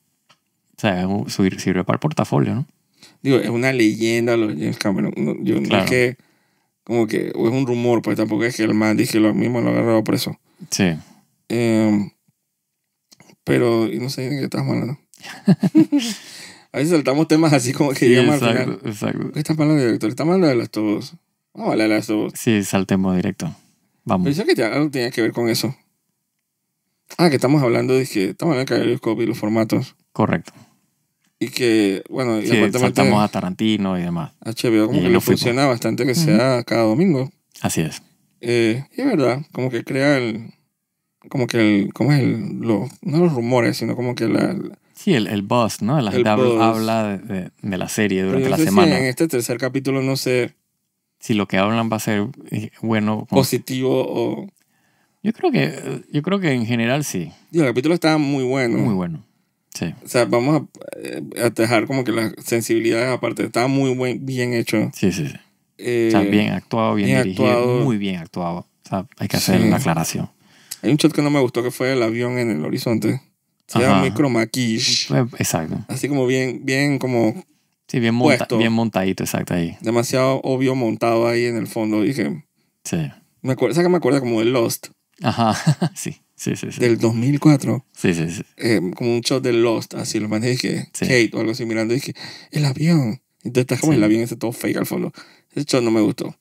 o sea, sirve para el portafolio, ¿no? Digo, es una leyenda lo Cameron. yo claro. que como que, es un rumor, pues tampoco es que el man dije lo mismo lo agarrado preso. Sí. Em, pero, y no sé de qué estás hablando. A veces saltamos temas así como que ya llegamos exacto, Exacto. ¿Qué estás hablando director? Estás hablando de las todos. Vamos a hablar de las todos. Sí, saltemos directo. Vamos. Pensé que algo tenía que ver con eso. Ah, que estamos hablando de que estamos hablando de los y los formatos. Correcto. Y que, bueno, y sí, a Tarantino y demás. HBO como que le funciona bastante que sea cada domingo. Así es. Eh, y es verdad, como que crea el, como que el, es no los rumores, sino como que la... sí, el, el buzz, ¿no? La gente habla, de, la serie durante la semana. en este tercer capítulo no sé... Si lo que hablan va a ser eh, bueno... Positivo o... Yo creo que, yo creo que en general sí. el capítulo está muy bueno. Muy bueno. O sea, vamos a, eh, dejar como que las sensibilidades aparte. Está muy buen, bien hecho. Sí, sí, sí. Eh, bien actuado, bien, dirigido, actuado. muy bien actuado. O sea, hay que hacer una aclaración. Hay un shot que no me gustó que fue el avión en el horizonte. Se Ajá. llama eh, Exacto. Así como bien, bien como... Sí, bien, bien montadito, exacto, ahí. Demasiado obvio montado ahí en el fondo. Dije... Sí. Me acuerdo, o que me acuerda como de Lost. Ajá, sí. Sí, sí, sí. Del 2004. Sí, sí, sí. Eh, como un shot de Lost, así lo mandé, que Kate o algo así mirando, dije, el avión. Entonces estás como el avión está todo fake al fondo. Ese shot no me gustó.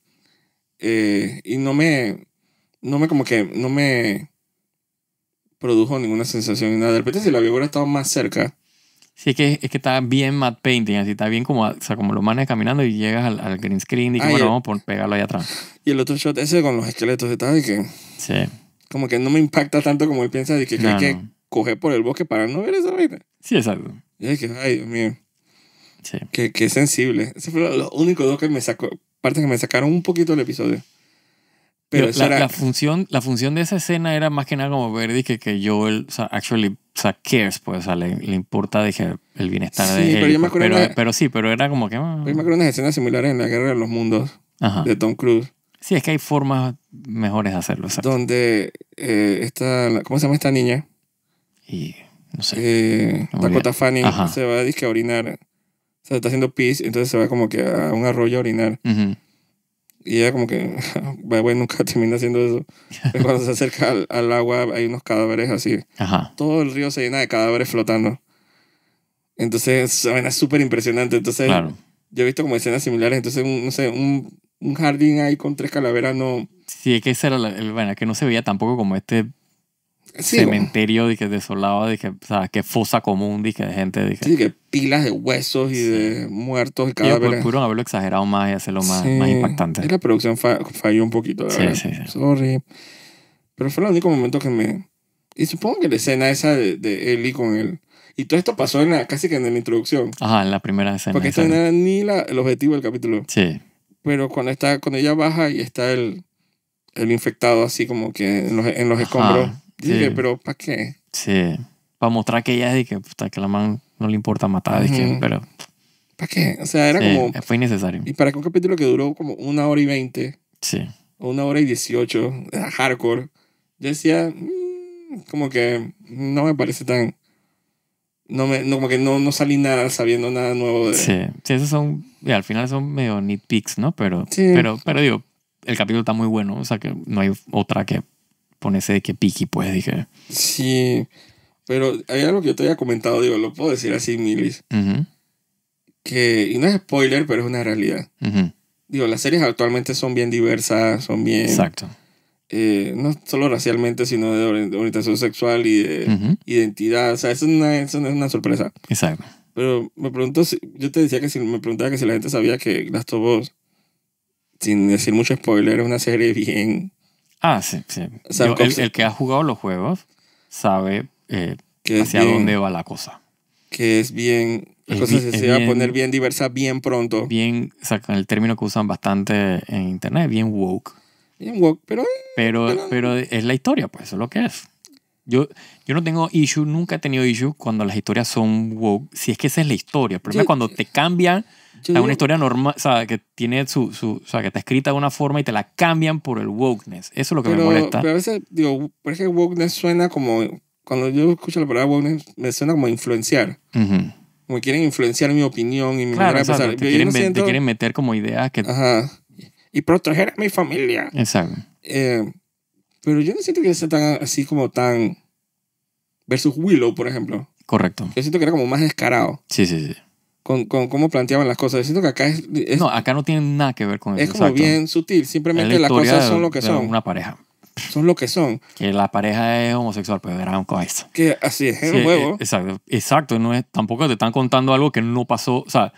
Eh, y no me, no me como que, no me produjo ninguna sensación ni nada. De repente si el avión hubiera estado más cerca. Sí, es que, es que está bien matte painting, así está bien como, o sea, como lo manes caminando y llegas al, green screen y como ah, vamos a pegarlo ahí atrás. Y el otro shot ese con los esqueletos de tal y que... Sí como que no me impacta tanto como él piensa de que, hay que coger por el bosque para no ver esa vaina. Sí, exacto. Y es que, ay, Dios mío. Sí. Qué, sensible. Esos fueron los únicos dos que me sacó, parte que me sacaron un poquito del episodio. Pero, la, función, la función de esa escena era más que nada como ver que, que yo él actually o sea, cares, pues, o le, importa dije, el bienestar sí, pero Yo me pues. pero, sí, pero era como que... Ah. Yo me acuerdo de escenas similares en la Guerra de los Mundos de Tom Cruise, Sí, es que hay formas mejores de hacerlo. Donde eh, está... ¿cómo se llama esta niña? no sé. Eh, Dakota se va a orinar. O sea, está haciendo pis, entonces se va como que a un arroyo a orinar. Y ella como que, bueno, nunca termina haciendo eso. Pero cuando se acerca al, agua hay unos cadáveres así. Todo el río se llena de cadáveres flotando. Entonces, es súper impresionante. Entonces, yo he visto como escenas similares. Entonces, no sé, un, un jardín ahí con tres calaveras no. Sí, es que ese era bueno, que no se veía tampoco como este cementerio bueno. que desolado, que, o sea, que fosa común, que de gente, Sí, que pilas de huesos y de muertos y cadáveres. Pudieron haberlo exagerado más y hacerlo más, más impactante. Y la producción falló un poquito, sí, Sí, sí. Sorry. Pero fue el único momento que me. Y supongo que la escena esa de, de Ellie con él. Y todo esto pasó en casi que en la introducción. Ajá, en la primera escena. Porque esta no era ni el objetivo del capítulo. Sí pero cuando, está, cuando ella baja y está el, el infectado así como que en los, en los escombros, dije, pero ¿para qué? Sí, para mostrar que ella es que, puta, que la man no le importa matar, pero... ¿Para qué? O sea, era sí, como... Eh, fue innecesario. Y para que un capítulo que duró como una hora y veinte. Sí. Una hora y dieciocho, hardcore. Yo decía, mm, como que no me parece tan no me no, como que no, no salí nada sabiendo nada nuevo de... sí sí esos son al final son medio nitpicks no pero pero pero digo el capítulo está muy bueno o sea que no hay otra que ponese de que piqui pues dije sí pero hay algo que yo te había comentado digo lo puedo decir así milis que y no es spoiler pero es una realidad digo las series actualmente son bien diversas son bien exacto eh, no solo racialmente, sino de orientación sexual y de identidad. O sea, eso, una, eso no es una sorpresa. Exacto. Pero me pregunto, si, yo te decía que si me preguntaba que si la gente sabía que Last of Us, sin decir mucho spoiler, es una serie bien... Ah, sí, sí. el, que ha jugado los juegos sabe eh, hacia dónde va la cosa. Que es bien... La cosa se, va a poner bien diversa bien pronto. Bien, o sea, el término que usan bastante en internet, bien woke pero, eh, pero, pero es la historia, pues eso es lo que es. Yo, yo no tengo issue, nunca he tenido issue cuando las historias son woke, si es que esa es la historia. Pero es cuando te cambian a una historia normal, o sea, que tiene su, que está escrita de una forma y te la cambian por el wokeness. Eso es lo que me molesta. Pero a veces, digo, que wokeness suena como, cuando yo escucho la palabra wokeness, me suena como influenciar. Uh Como quieren influenciar mi opinión y mi manera de pensar. Te, quieren, te quieren meter como ideas que... Ajá y proteger a mi familia. Exacto. Eh, pero yo no siento que sea tan así como tan versus Willow, por ejemplo. Correcto. Yo siento que era como más descarado. Sí, sí, sí. Con, con cómo planteaban las cosas. Yo siento que acá es, No, acá no tiene nada que ver con eso. Es como bien sutil. Simplemente las cosas son lo que son. Una pareja. Son lo que son. Que la pareja es homosexual, pues verán con eso. Que así es, Es el juego. Exacto, exacto. No es, tampoco te están contando algo que no pasó. O sea,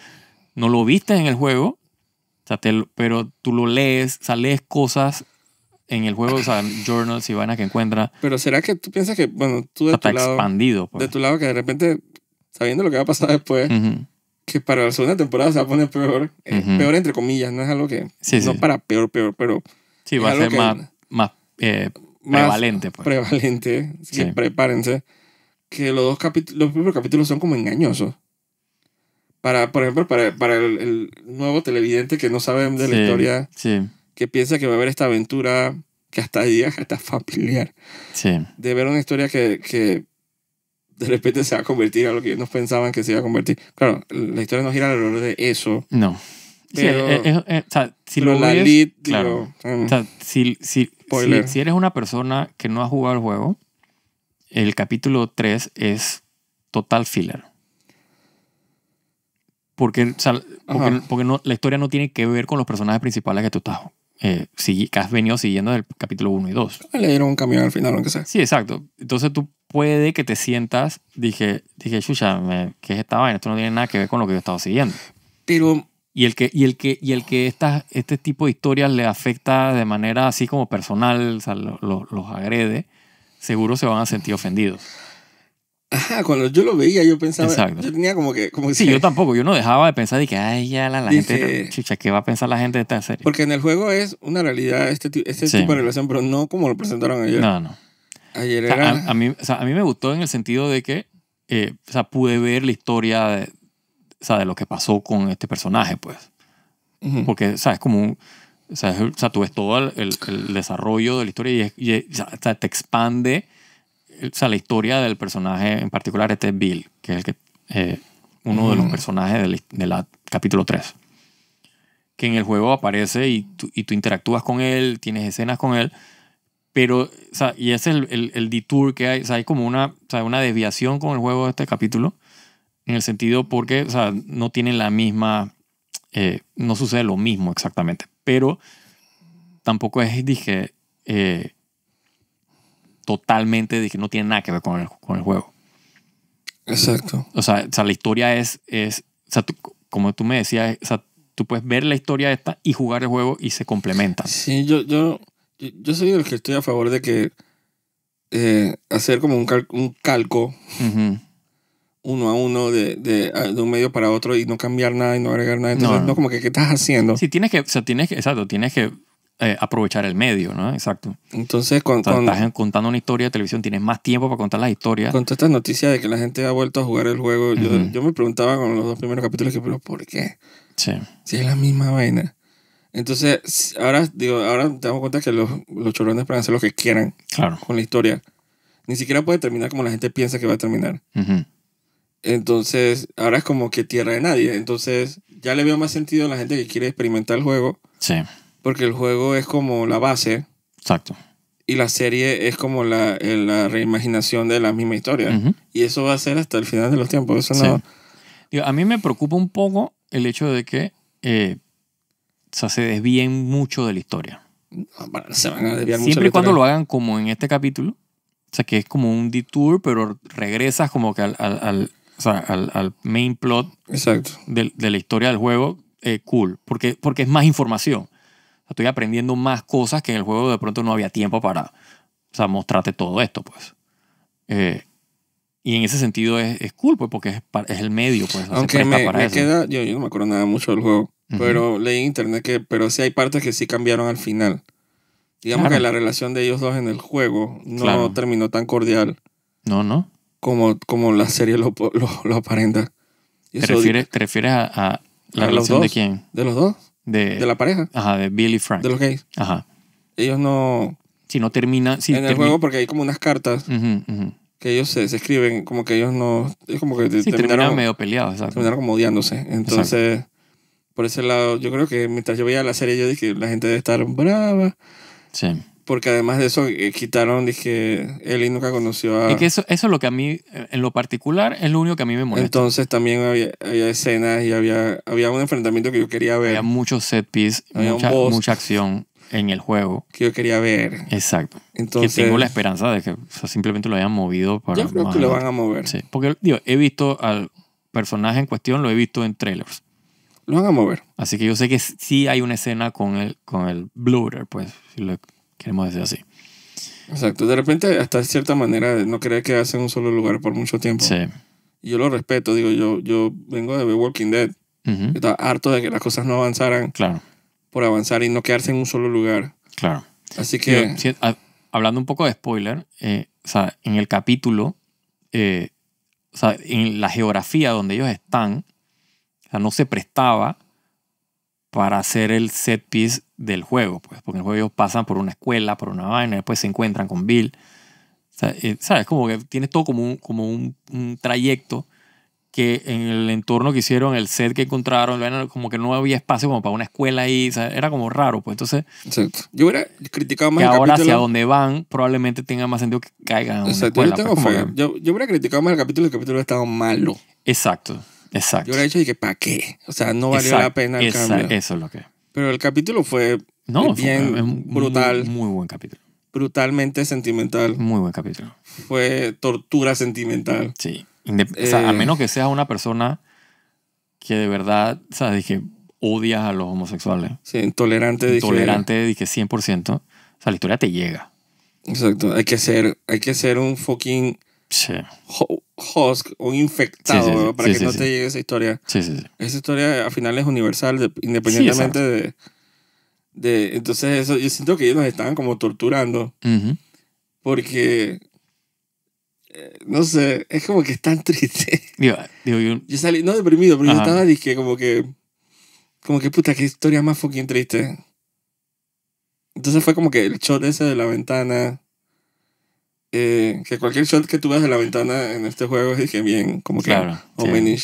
no lo viste en el juego, pero tú lo lees, o sea, lees cosas en el juego, o sea, journals y a que encuentra Pero será que tú piensas que, bueno, tú de tu lado. Pues. De tu lado, que de repente, sabiendo lo que va a pasar después, que para la segunda temporada se va a poner peor. Eh, peor entre comillas, no es algo que. Sí, no para peor, peor, pero. Sí, va a ser más, más, eh, más, prevalente, pues. Prevalente, sí. prepárense. Que los dos capítulos, los primeros capítulos son como engañosos. Para, por ejemplo, para, para el, nuevo televidente que no sabe de la historia, sí. que piensa que va a haber esta aventura que hasta día hasta familiar, sí. de ver una historia que, que de repente se va a convertir a lo que ellos pensaban que se iba a convertir. Claro, la historia no gira alrededor de eso. No. si claro. si, eres una persona que no ha jugado el juego, el capítulo 3 es total filler porque, porque, no, la historia no tiene que ver con los personajes principales que tú estás, eh, has venido siguiendo del capítulo 1 y 2. Ah, le dieron un camión al final, aunque sea. Sí, exacto. Entonces tú puede que te sientas, dije, dije, chucha, ¿qué es esta vaina? Esto no tiene nada que ver con lo que yo he estado siguiendo. Pero... Y el que, y el que, y el que esta, este tipo de historias le afecta de manera así como personal, los agrede, seguro se van a sentir ofendidos. Ajá, cuando yo lo veía, yo pensaba. Yo tenía como que. Como sí, yo tampoco. Yo no dejaba de pensar y que, ay, ya la, gente. Chicha, ¿qué va a pensar la gente de esta serie? Porque en el juego es una realidad este, este tipo de relación, pero no como lo presentaron ayer. No, no. Ayer era. A, mí, a mí me gustó en el sentido de que. Eh, pude ver la historia de, o sea, de lo que pasó con este personaje, pues. Porque, o sea, es como un. O sea, tú ves todo el, el, desarrollo de la historia y, te expande o sea, la historia del personaje, en particular este es Bill, que es que, eh, uno de los mm. personajes del de capítulo 3, que en el juego aparece y tú, y tú, interactúas con él, tienes escenas con él, pero, o sea, y ese es el, el, el detour que hay, o sea, hay como una, o sea, una desviación con el juego de este capítulo, en el sentido porque, o sea, no tienen la misma, eh, no sucede lo mismo exactamente, pero tampoco es, dije, eh, totalmente dije no tiene nada que ver con el, juego. Exacto. O sea, sea, la historia es, es o sea, como tú me decías, o sea, tú puedes ver la historia esta y jugar el juego y se complementan. Sí, yo, yo, yo soy el que estoy a favor de que eh, hacer como un, un calco uno a uno de, de, de, un medio para otro y no cambiar nada y no agregar nada. Entonces, no, como que, ¿qué estás haciendo? Sí, tienes que, o sea, tienes que, exacto, tienes que eh, aprovechar el medio, ¿no? Exacto. Entonces, cuando, estás contando una historia de televisión, tienes más tiempo para contar las historias. Con todas estas noticias de que la gente ha vuelto a jugar el juego, yo, me preguntaba con los dos primeros capítulos que, pero ¿por qué? Sí. Si es la misma vaina. Entonces, ahora, digo, ahora te damos cuenta que los, los pueden hacer lo que quieran con la historia. Ni siquiera puede terminar como la gente piensa que va a terminar. Entonces, ahora es como que tierra de nadie. Entonces, ya le veo más sentido a la gente que quiere experimentar el juego. Sí porque el juego es como la base. Exacto. Y la serie es como la, eh, reimaginación de la misma historia. Y eso va a ser hasta el final de los tiempos. Eso a mí me preocupa un poco el hecho de que eh, se desvíen mucho de la historia. se van a desviar Siempre y cuando lo hagan como en este capítulo. O sea, que es como un detour, pero regresas como que al, al, main plot Exacto. De, la historia del juego. Eh, cool, porque, porque es más información estoy aprendiendo más cosas que en el juego de pronto no había tiempo para mostrarte todo esto, pues. Eh, y en ese sentido es, es cool, pues, porque es, el medio, pues. Aunque me, queda, yo, yo, no me acuerdo nada mucho del juego, pero leí en internet que, pero sí hay partes que sí cambiaron al final. Digamos que la relación de ellos dos en el juego no terminó tan cordial. No, no. Como, como la serie lo, aparenta. ¿Te refieres, a, la relación de quién? De los dos. De, la pareja. Ajá, de Billy Frank. De los gays. Ajá. Ellos no... Si no termina... en el juego porque hay como unas cartas que ellos se, escriben, como que ellos no... Es como que terminaron, medio peleados, exacto. Terminaron como odiándose. Entonces, por ese lado, yo creo que mientras yo veía la serie yo dije que la gente debe estar brava. Sí. Porque además de eso, eh, quitaron, dije, Eli nunca conoció a... Y que eso, eso es lo que a mí, en lo particular, es lo único que a mí me molesta. Entonces también había, escenas y había, había un enfrentamiento que yo quería ver. Había muchos set piece, mucha, mucha acción en el juego. Que yo quería ver. Exacto. Entonces, tengo la esperanza de que simplemente lo hayan movido para... Yo creo que lo van a mover. Sí, porque digo, he visto al personaje en cuestión, lo he visto en trailers. Lo van a mover. Así que yo sé que sí hay una escena con el, con el Blooder, pues, queremos decir así. Exacto, de repente hasta cierta manera no quería quedarse en un solo lugar por mucho tiempo. Sí. Y yo lo respeto, digo, yo, yo vengo de The Walking Dead, estaba harto de que las cosas no avanzaran claro. por avanzar y no quedarse en un solo lugar. Claro. Así que... Ah, hablando un poco de spoiler, eh, o sea, en el capítulo, eh, o sea, en la geografía donde ellos están, o sea, no se prestaba para hacer el set piece del juego, pues, porque en el juego ellos pasan por una escuela, por una vaina, después se encuentran con Bill. Eh, ¿Sabes? Como que tienes todo como un, como un, trayecto que en el entorno que hicieron, el set que encontraron, como que no había espacio como para una escuela ahí, era como raro, pues entonces... Yo hubiera criticado más... Que ahora hacia donde van probablemente tenga más sentido que caigan. A una escuela, pues, yo, yo, hubiera criticado más el capítulo, el capítulo ha estado malo. Exacto, exacto. Yo hubiera dicho, que ¿para qué? O sea, no valió la pena el Eso es lo que... Pero el capítulo fue bien brutal. Muy, buen capítulo. Brutalmente sentimental. Muy buen capítulo. Fue tortura sentimental. Sí. a eh, menos que seas una persona que de verdad, o odias a los homosexuales. intolerante. Intolerante, dije, 100%. O sea, la historia te llega. Exacto. Hay que ser, hay que ser un fucking... Sí o un infectado, para que no te llegue esa historia. Esa historia al final es universal, independientemente de, de, Entonces, eso, yo siento que ellos nos estaban como torturando. Porque. Eh, no sé, es como que es tan triste. yo... salí, no deprimido, pero yo estaba, dije, como que. Como que puta, qué historia más fucking triste. Entonces fue como que el shot ese de la ventana. Eh, que cualquier shot que tú veas de la ventana en este juego es que bien, como que claro,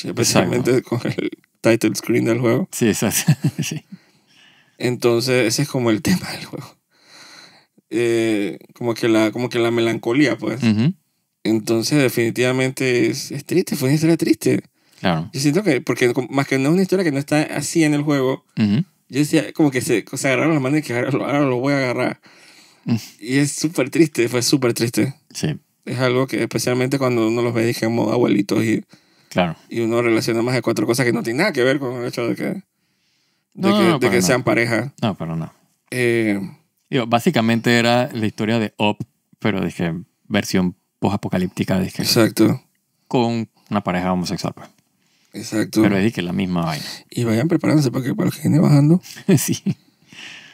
especialmente con el title screen del juego. Sí, exacto. sí. Entonces, ese es como el tema del juego. Eh, como, que la, como que la melancolía, pues. Entonces, definitivamente es, es, triste, fue una historia triste. Claro. Yo siento que, porque más que no es una historia que no está así en el juego, yo decía, como que se, se agarraron las manos y que ahora lo voy a agarrar. Y es súper triste, fue súper triste. Sí. Es algo que especialmente cuando uno los ve, digamos, abuelitos y... Claro. Y uno relaciona más de cuatro cosas que no tienen nada que ver con el hecho de que... De que, sean pareja. No, pero eh, no. básicamente era la historia de op pero dije, versión post-apocalíptica. Dije, exacto. Con una pareja homosexual, pues. Exacto. Pero dije que la misma vaina. Y vayan preparándose para que para el que viene bajando. sí.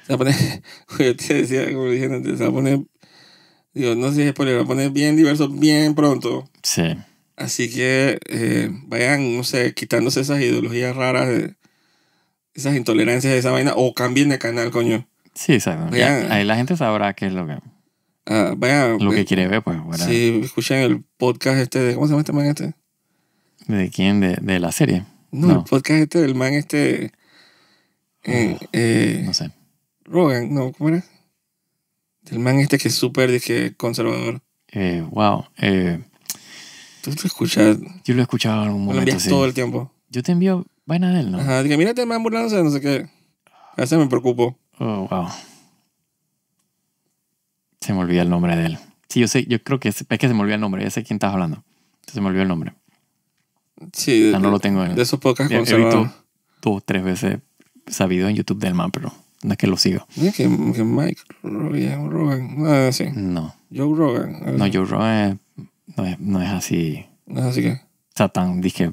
Se va a poner, yo te decía, como dije antes, se va a poner, digo, no sé si es pues spoiler, va a poner bien diverso bien pronto. Sí. Así que eh, vayan, no sé, quitándose esas ideologías raras, de, esas intolerancias de esa vaina, o cambien de canal, coño. Sí, exacto. ahí la gente sabrá qué es lo que. Ah, vayan, lo que eh, quiere ver, pues. si Sí, escuchen el podcast este de. ¿Cómo se llama este man este? ¿De quién? ¿De, de la serie? No, el podcast este del man este. Eh, no sé. Rogan, no, ¿cómo era? El man este que es súper conservador. Eh, wow. Eh, Tú escuchas. Yo lo he escuchado en un momento. Lo todo el tiempo. Yo te envío vaina de él, ¿no? Ajá, dije, mírate, man, burlándose, no sé qué. A veces me preocupo. Oh, wow. Se me olvida el nombre de él. Sí, yo sé, yo creo que es, es que se me olvida el nombre. Ya sé quién estás hablando. Se me olvidó el nombre. Sí. Ya no lo tengo De esos podcasts he, he dos, tres veces sabido en YouTube del man, pero no es que lo sigo. Es que, Mike Rogan, no es así. No. Joe Rogan. No, Joe Rogan no, es, así. No es así que. Satan dije,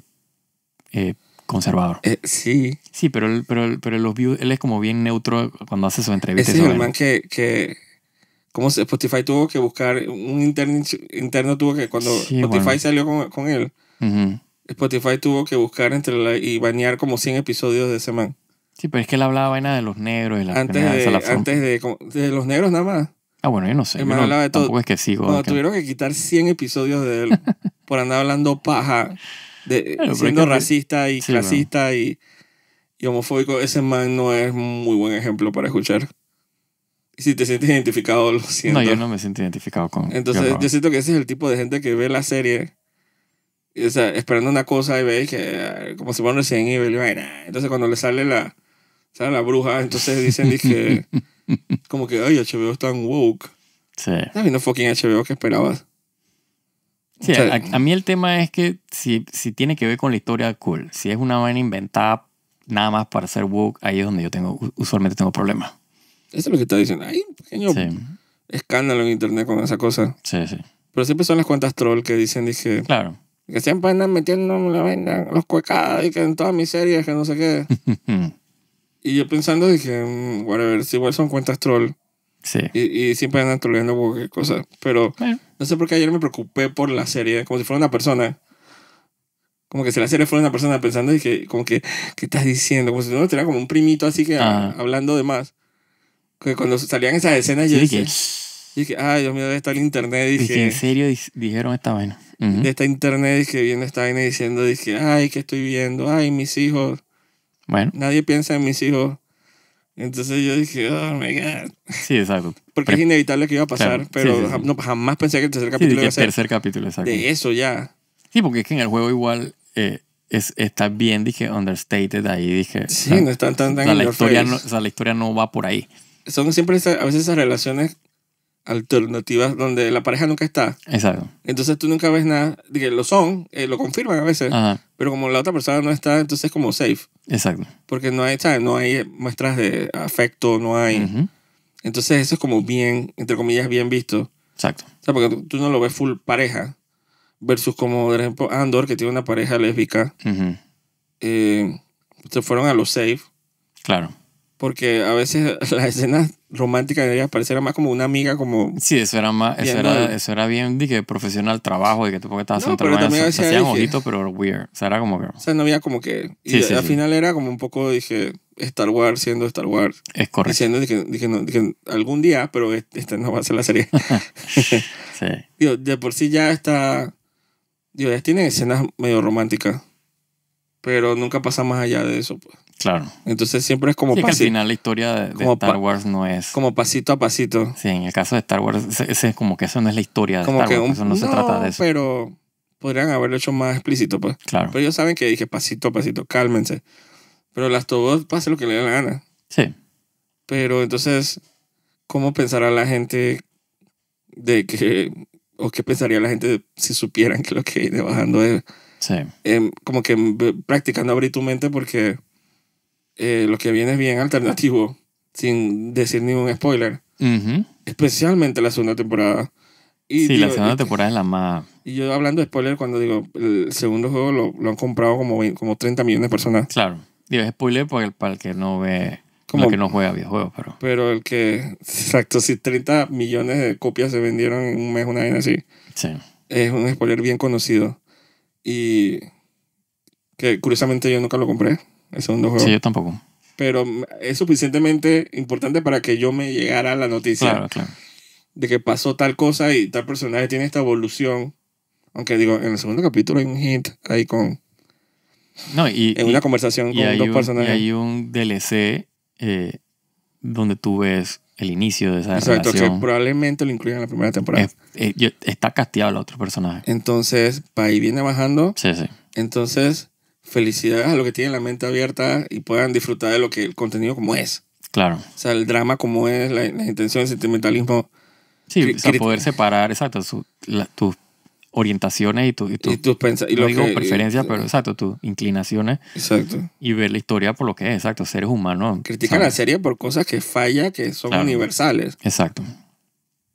eh, conservador. Eh, sí. Sí, pero, él, pero, pero los él es como bien neutro cuando hace su entrevista. Ese es el man que, que como Spotify tuvo que buscar un interno, tuvo que, cuando Spotify salió con, él, Spotify tuvo que buscar entre la, y bañar como 100 episodios de ese man. Sí, pero es que él hablaba vaina de los negros antes de, de, los negros nada más. Ah, bueno, yo no sé. hablaba de todo. que tuvieron que quitar 100 episodios de él por andar hablando paja, de, siendo racista y clasista y, y homofóbico. Ese man no es muy buen ejemplo para escuchar. Si te sientes identificado, lo siento. No, yo no me siento identificado con. Entonces, yo, siento que ese es el tipo de gente que ve la serie o sea, esperando una cosa y veis que como se pone recién y Entonces, cuando le sale la ¿sabes? La bruja. Entonces dicen, dije, como que, ay, HBO es tan woke. Sí. no No fucking HBO que esperabas? Sí, a, mí el tema es que si, si tiene que ver con la historia, cool. Si es una vaina inventada nada más para ser woke, ahí es donde yo tengo, usualmente tengo problemas. Eso es lo que está diciendo. Hay un pequeño escándalo en internet con esa cosa. Sí, sí. Pero siempre son las cuentas troll que dicen, dije. Claro. Que siempre andan metiendo la vaina, los cuecados y que en todas mis series, que no sé qué. Y yo pensando dije, mm, a ver si igual son cuentas troll. Sí. Y, y siempre andan troleando cualquier cosa. Pero no sé por qué ayer me preocupé por la serie, como si fuera una persona. Como que si la serie fuera una persona pensando y que, como que, ¿qué estás diciendo? Como si uno tuviera como un primito así que ah. hablando de más. Que cuando salían esas escenas yo dije, dije, ay, Dios mío, debe estar el internet. Dije, ¿en serio dijeron esta vaina? De esta internet, que viene esta vaina diciendo, dije, ay, ¿qué estoy viendo? Ay, mis hijos bueno. Nadie piensa en mis hijos. Entonces yo dije, oh my god. Sí, exacto. Porque es inevitable que iba a pasar, pero No, jamás pensé que el tercer capítulo iba a ser. El tercer capítulo, exacto. De eso ya. Sí, porque es que en el juego igual eh, es, está bien, dije, understated ahí, dije. Sí, no está tan, tan o la historia o sea, la historia no va por ahí. Son siempre a veces esas relaciones alternativas donde la pareja nunca está. Exacto. Entonces tú nunca ves nada, lo son, eh, lo confirman a veces, pero como la otra persona no está, entonces es como safe. Exacto. Porque no hay, no hay muestras de afecto, no hay. Entonces eso es como bien, entre comillas, bien visto. Exacto. O sea, porque tú no lo ves full pareja, versus como, por ejemplo, Andor, que tiene una pareja lésbica. Eh, se fueron a los safe. Claro porque a veces las escenas románticas de pareciera más como una amiga como sí eso era más eso era, eso era, bien dije profesional trabajo y que tú porque estabas no, trabajo pero también se, hacían ojitos pero weird o sea era como que o sea no había como que y al final era como un poco dije Star Wars siendo Star Wars es correcto diciendo dije, no, dije algún día pero esta no va a ser la serie sí digo de por sí ya está digo ya tiene escenas medio románticas pero nunca pasa más allá de eso pues Claro. Entonces siempre es como sí, pasito. al final la historia de, Star Wars no es. Como pasito a pasito. Sí, en el caso de Star Wars, es como que eso no es la historia de Star Wars. eso no, se trata de eso. Pero podrían haberlo hecho más explícito, pues. Claro. Pero ellos saben que dije pasito a pasito, cálmense. Pero las todos pase lo que le dé la gana. Sí. Pero entonces, ¿cómo pensará la gente de que. o qué pensaría la gente si supieran que lo que viene bajando es. Sí. Em, como que practicando abrir tu mente porque eh, lo que viene es bien alternativo, sin decir ningún spoiler. Especialmente la segunda temporada. Y sí, la segunda temporada es la más... Y yo hablando de spoiler, cuando digo, el segundo juego lo, lo han comprado como, como 30 millones de personas. Claro. Digo, es spoiler para el, para el que no ve... Como el que no juega videojuegos, pero... Pero el que... Exacto, si 30 millones de copias se vendieron en un mes, una vez así. Sí. Es un spoiler bien conocido. Y... Que curiosamente yo nunca lo compré el segundo Sí, yo tampoco. Pero es suficientemente importante para que yo me llegara la noticia de que pasó tal cosa y tal personaje tiene esta evolución. Aunque digo, en el segundo capítulo hay un hint ahí con. No, y. En una conversación con dos personajes. Y hay un DLC eh, donde tú ves el inicio de esa Exacto, relación. probablemente lo incluyan en la primera temporada. Eh, está castigado el otro personaje. Entonces, ahí viene bajando. Sí, sí. Entonces, felicidades a los que tienen la mente abierta y puedan disfrutar de lo que el contenido como es. Claro. O sea, el drama como es, la, la intención, el sentimentalismo. Sí, poder separar, exacto, tus orientaciones y, tu, y, tus y preferencias, eh, pero exacto, tus inclinaciones. Exacto. Y ver la historia por lo que es, exacto, seres humanos. Critican la serie por cosas que falla, que son universales. Exacto.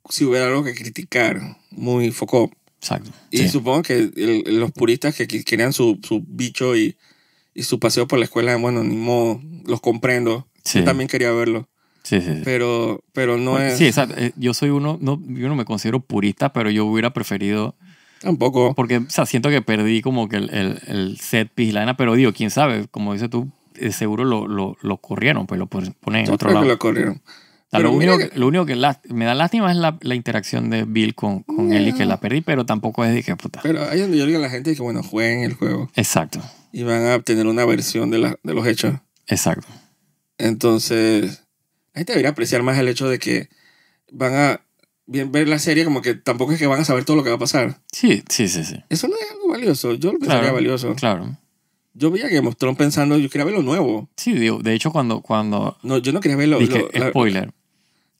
Si hubiera algo que criticar, muy foco Exacto. Y supongo que los puristas que querían su, bicho y, su paseo por la escuela, bueno, ni modo, los comprendo. Yo también quería verlo. Sí, sí, Pero, pero no es. Sí, exacto. Eh, yo soy uno, no, yo no me considero purista, pero yo hubiera preferido. Tampoco. Porque, siento que perdí como que el, el, set pigilana, pero digo, quién sabe, como dices tú, eh, seguro lo, lo, lo corrieron, pues lo ponen en otro lado. lo corrieron lo, único que, me da lástima es la, interacción de Bill con, con y Ellie, que la perdí, pero tampoco es de que puta. Pero ahí es donde yo digo a la gente que, bueno, jueguen el juego. Exacto. Y van a tener una versión de, los hechos. Exacto. Entonces, la gente debería apreciar más el hecho de que van a ver la serie, como que tampoco es que van a saber todo lo que va a pasar. Sí, sí, sí, sí. Eso no es algo valioso. Yo lo pensaría valioso. Claro. Yo veía que mostró pensando, yo quería ver lo nuevo. Sí, de hecho, cuando. cuando no, yo no quería ver lo. spoiler.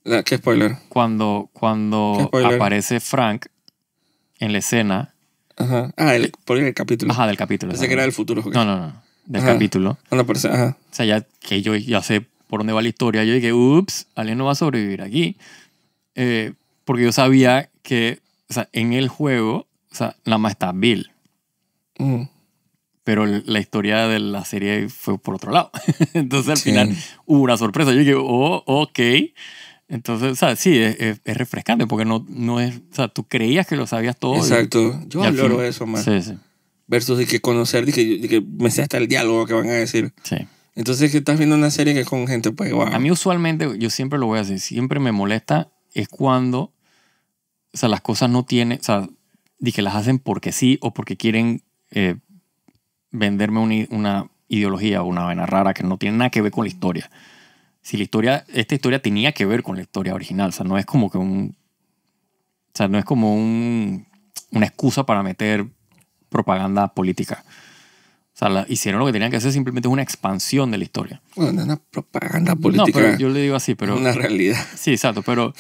Ah, ¿Qué spoiler? Cuando, cuando aparece Frank en la escena. Ajá. Ah, el, por el capítulo. Ajá, del capítulo. Pensé que era del futuro. No, no, no. Del capítulo. ajá. O sea, ya que yo ya sé por dónde va la historia, yo dije, ups, alguien no va a sobrevivir aquí. Eh, porque yo sabía que, o sea, en el juego, o sea, nada más está Bill. Pero la historia de la serie fue por otro lado. Entonces al final hubo una sorpresa. Yo dije, oh, ok. Entonces, sí, e, e, es, refrescante porque no, no es, o sea, tú creías que lo sabías todo. Exacto, yo hablo valoro eso más. Sí, sí. Versus de que conocer, de que, me sea hasta el diálogo que van a decir. Sí. Entonces, que estás viendo una serie que es con gente, pues, wow. A mí usualmente, yo siempre lo voy a decir, siempre me molesta es cuando, sea, las cosas no tienen, o sea, que las hacen porque sí o porque quieren eh, venderme una, una ideología o una vena rara que no tiene nada que ver con la historia si la historia, esta historia tenía que ver con la historia original. O sea, no es como que un. O sea, no es como un, una excusa para meter propaganda política. O sea, hicieron lo que tenían que hacer, simplemente es una expansión de la historia. Bueno, una propaganda política. No, yo le digo así, pero. Una realidad. Sí, exacto, pero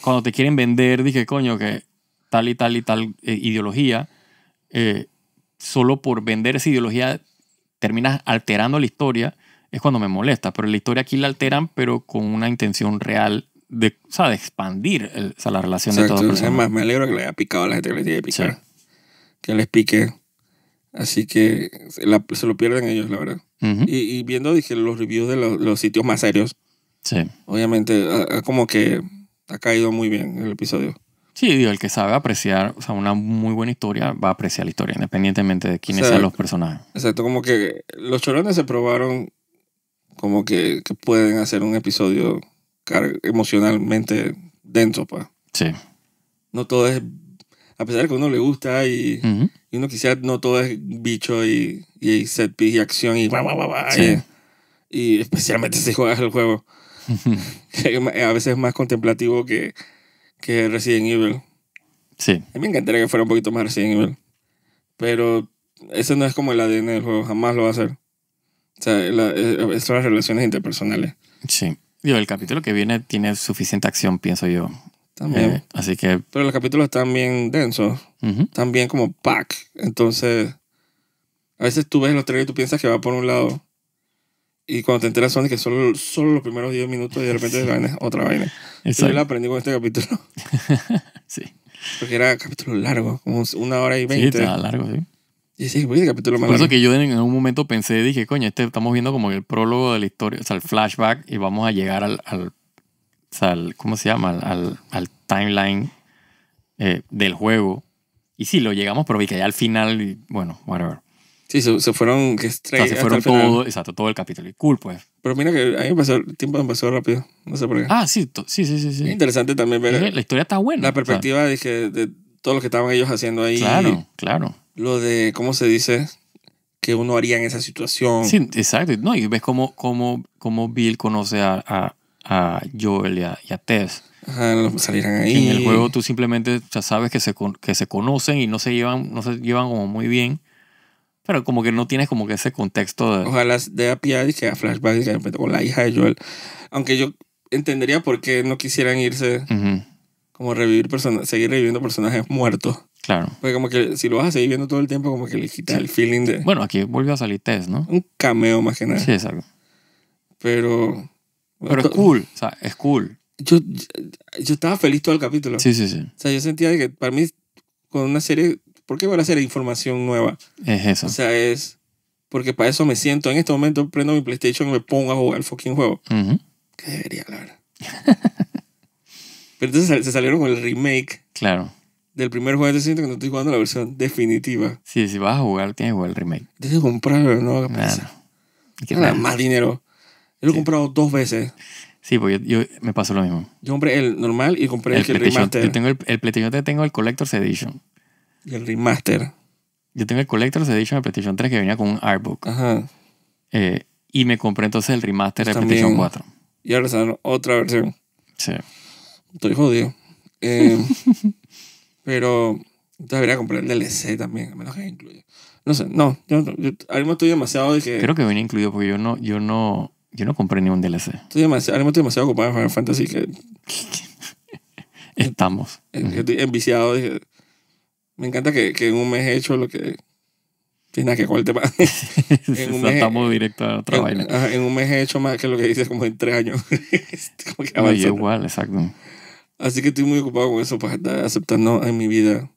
cuando te quieren vender, dije, coño, que tal y tal y tal eh, ideología, eh, solo por vender esa ideología terminas alterando la historia es cuando me molesta. Pero la historia aquí la alteran, pero con una intención real de, o sea, de expandir o sea, la relación de todos los personajes. me alegro que le haya picado a la gente que les tiene que picar. Que les pique. Así que se, lo pierden ellos, la verdad. y, viendo, dije, los reviews de los, sitios más serios. Sí. Obviamente, como que ha caído muy bien el episodio. Sí, digo, el que sabe apreciar, o sea, una muy buena historia va a apreciar la historia, independientemente de quiénes son sean los personajes. Exacto, como que los chorones se probaron como que, pueden hacer un episodio emocionalmente denso, pa. Sí. No todo es, a pesar de que a uno le gusta y, y uno quizás no todo es bicho y, y set piece y acción y, y, especialmente si juegas el juego. a veces es más contemplativo que, que Resident Evil. Sí. A mí me encantaría que fuera un poquito más Resident Evil. Pero ese no es como el ADN del juego, jamás lo va a hacer. O sea, eh, las relaciones interpersonales. Sí. Digo, el capítulo que viene tiene suficiente acción, pienso yo. También. Eh, así que. Pero los capítulos están bien densos. Están bien como pack. Entonces, a veces tú ves los tres y tú piensas que va por un lado. Y cuando te enteras son que solo, solo los primeros 10 minutos y de repente sí. otra vaina. Exacto. Yo aprendí con este capítulo. sí. Porque era capítulo largo, como una hora y veinte. Sí, estaba largo, sí. Sí, sí, capítulo más Por eso que yo en algún momento pensé, dije, coño, este estamos viendo como el prólogo de la historia, o sea, el flashback, y vamos a llegar al, al, al ¿cómo se llama? Al, al, timeline eh, del juego. Y sí, lo llegamos, pero vi que ya al final, y, bueno, whatever. Sí, se, se fueron que o se fueron todo, exacto, todo el capítulo. Y cool, pues. Pero mira que ahí el tiempo pasó rápido. No sé por qué. Ah, sí, sí, sí, sí. interesante también ver. La historia está buena. La perspectiva dije de de, todo lo que estaban ellos haciendo ahí. Claro, claro. Lo de, ¿cómo se dice? Que uno haría en esa situación. Sí, exacto. No, y ves cómo, Bill conoce a, Joel y a, Tess. Ajá, ahí. en el juego tú simplemente ya sabes que se, que se conocen y no se llevan, no se llevan como muy bien. Pero como que no tienes como que ese contexto de... Ojalá de a flashback con la hija de Joel. Aunque yo entendería por qué no quisieran irse como revivir personas, seguir reviviendo personajes muertos. Claro. Porque como que si lo vas a seguir viendo todo el tiempo, como que le quita el feeling de... Bueno, aquí volvió a salir Tess, ¿no? Un cameo más que nada. Sí, exacto. Pero... Pero es cool, o sea, es cool. Yo, yo estaba feliz todo el capítulo. Sí, sí, sí. O sea, yo sentía que para mí, con una serie, ¿por qué voy a hacer información nueva? Es eso. O sea, es... Porque para eso me siento, en este momento prendo mi PlayStation y me pongo a jugar el fucking juego. Uh Que debería, la verdad. Pero entonces se salieron con el remake. Claro. Del primer juego de e que no estoy jugando la versión definitiva. Sí, si vas a jugar, tienes que jugar el remake. Tienes que comprarlo, no hagas Nada, más dinero. Yo lo he comprado dos veces. Sí, porque yo, me pasó lo mismo. Yo compré el normal y compré el, el, remaster. Yo tengo el, el PlayStation, 3, tengo el Collector's Edition. Y el remaster. Yo tengo el Collector's Edition de PlayStation 3 que venía con un artbook. Ajá. Eh, y me compré entonces el remaster de pues PlayStation 4. Y ahora salen otra versión. Sí. Estoy jodido. Eh, pero debería comprar el DLC también, a menos que incluya. No sé, no. Yo, yo, ahora mismo estoy demasiado de que. Creo que viene incluido porque yo no, yo no, yo no compré ni un DLC. Estoy demasiado, ahora mismo estoy demasiado ocupado en Final Fantasy que. Estamos. Eh, estoy enviciado. me encanta que, que, en un mes he hecho lo que. Tiene que cuál tema. en un mes, Estamos directo a otra en, vaina. En un mes he hecho más que lo que dices como en tres años. Este, igual, exacto. Así que estoy muy ocupado con eso, pues aceptando en mi vida.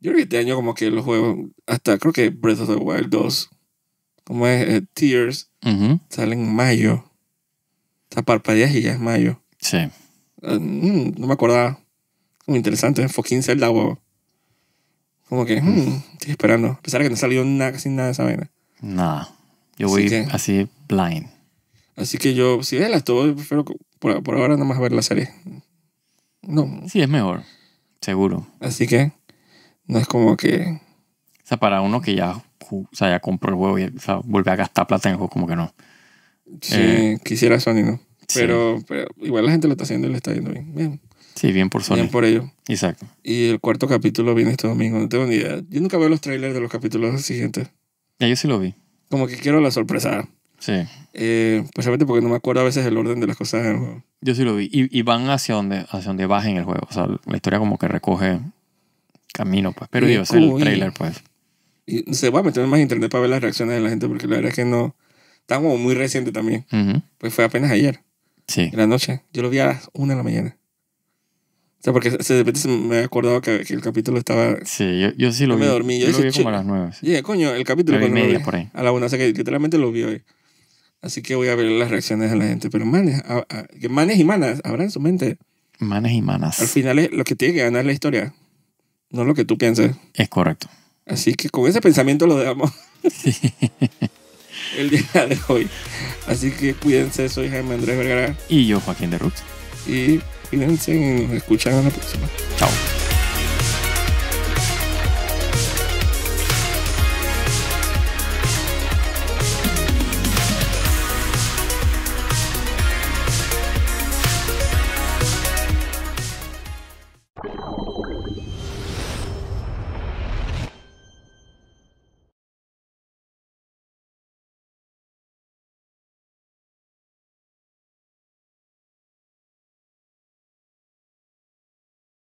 Yo creo que este año como que los juegos, hasta creo que Breath of the Wild 2, como es eh, Tears, salen en mayo. está sea, y ya es mayo. Sí. Ah, mm, no me acordaba. Muy interesante, fucking Zelda, huevo. Como que, mm, mm. estoy esperando. A pesar de que no salió nada, casi nada de esa vaina. Nada. Yo voy así blind. Así que yo, si ves las todo, prefiero por, por ahora nada más ver la serie. No. Sí, es mejor, seguro. Así que no es como que... O sea, para uno que ya, ya compró el huevo y vuelve a gastar plata en juego, como que no. Sí, eh, quisiera Sony, ¿no? Pero, igual la gente lo está haciendo y le está yendo bien. Bien. Sí, bien por Sony. Bien por ello. Exacto. Y el cuarto capítulo viene este domingo, no tengo ni idea. Yo nunca veo los trailers de los capítulos siguientes. Ya, yo sí lo vi. Como que quiero la sorpresa. Sí. Eh, precisamente pues porque no me acuerdo a veces el orden de las cosas juego. Yo sí lo vi. Y, van hacia donde, hacia donde el juego. O sea, la historia como que recoge camino, pues. Pero yo sé el trailer, pues. Y se va a meter más internet para ver las reacciones de la gente, porque la verdad es que no. Está como muy reciente también. Pues fue apenas ayer. Sí. En la noche. Yo lo vi a las 1 de la mañana. O sea, porque de repente me he acordado que, el capítulo estaba. Sí, yo, yo sí lo vi. Me dormí. Yo, lo vi como a las 9. Sí. coño, el capítulo. A las por ahí. A la O que literalmente lo vi hoy. Así que voy a ver las reacciones de la gente. Pero manes, manes y manas, abran su mente. Manes y manas. Al final es lo que tiene que ganar la historia, no lo que tú pienses Es correcto. Así que con ese pensamiento lo dejamos el día de hoy. Así que cuídense, soy Jaime Andrés Vergara. Y yo, Joaquín de Rux. Y cuídense y nos escuchan a la próxima. Chao.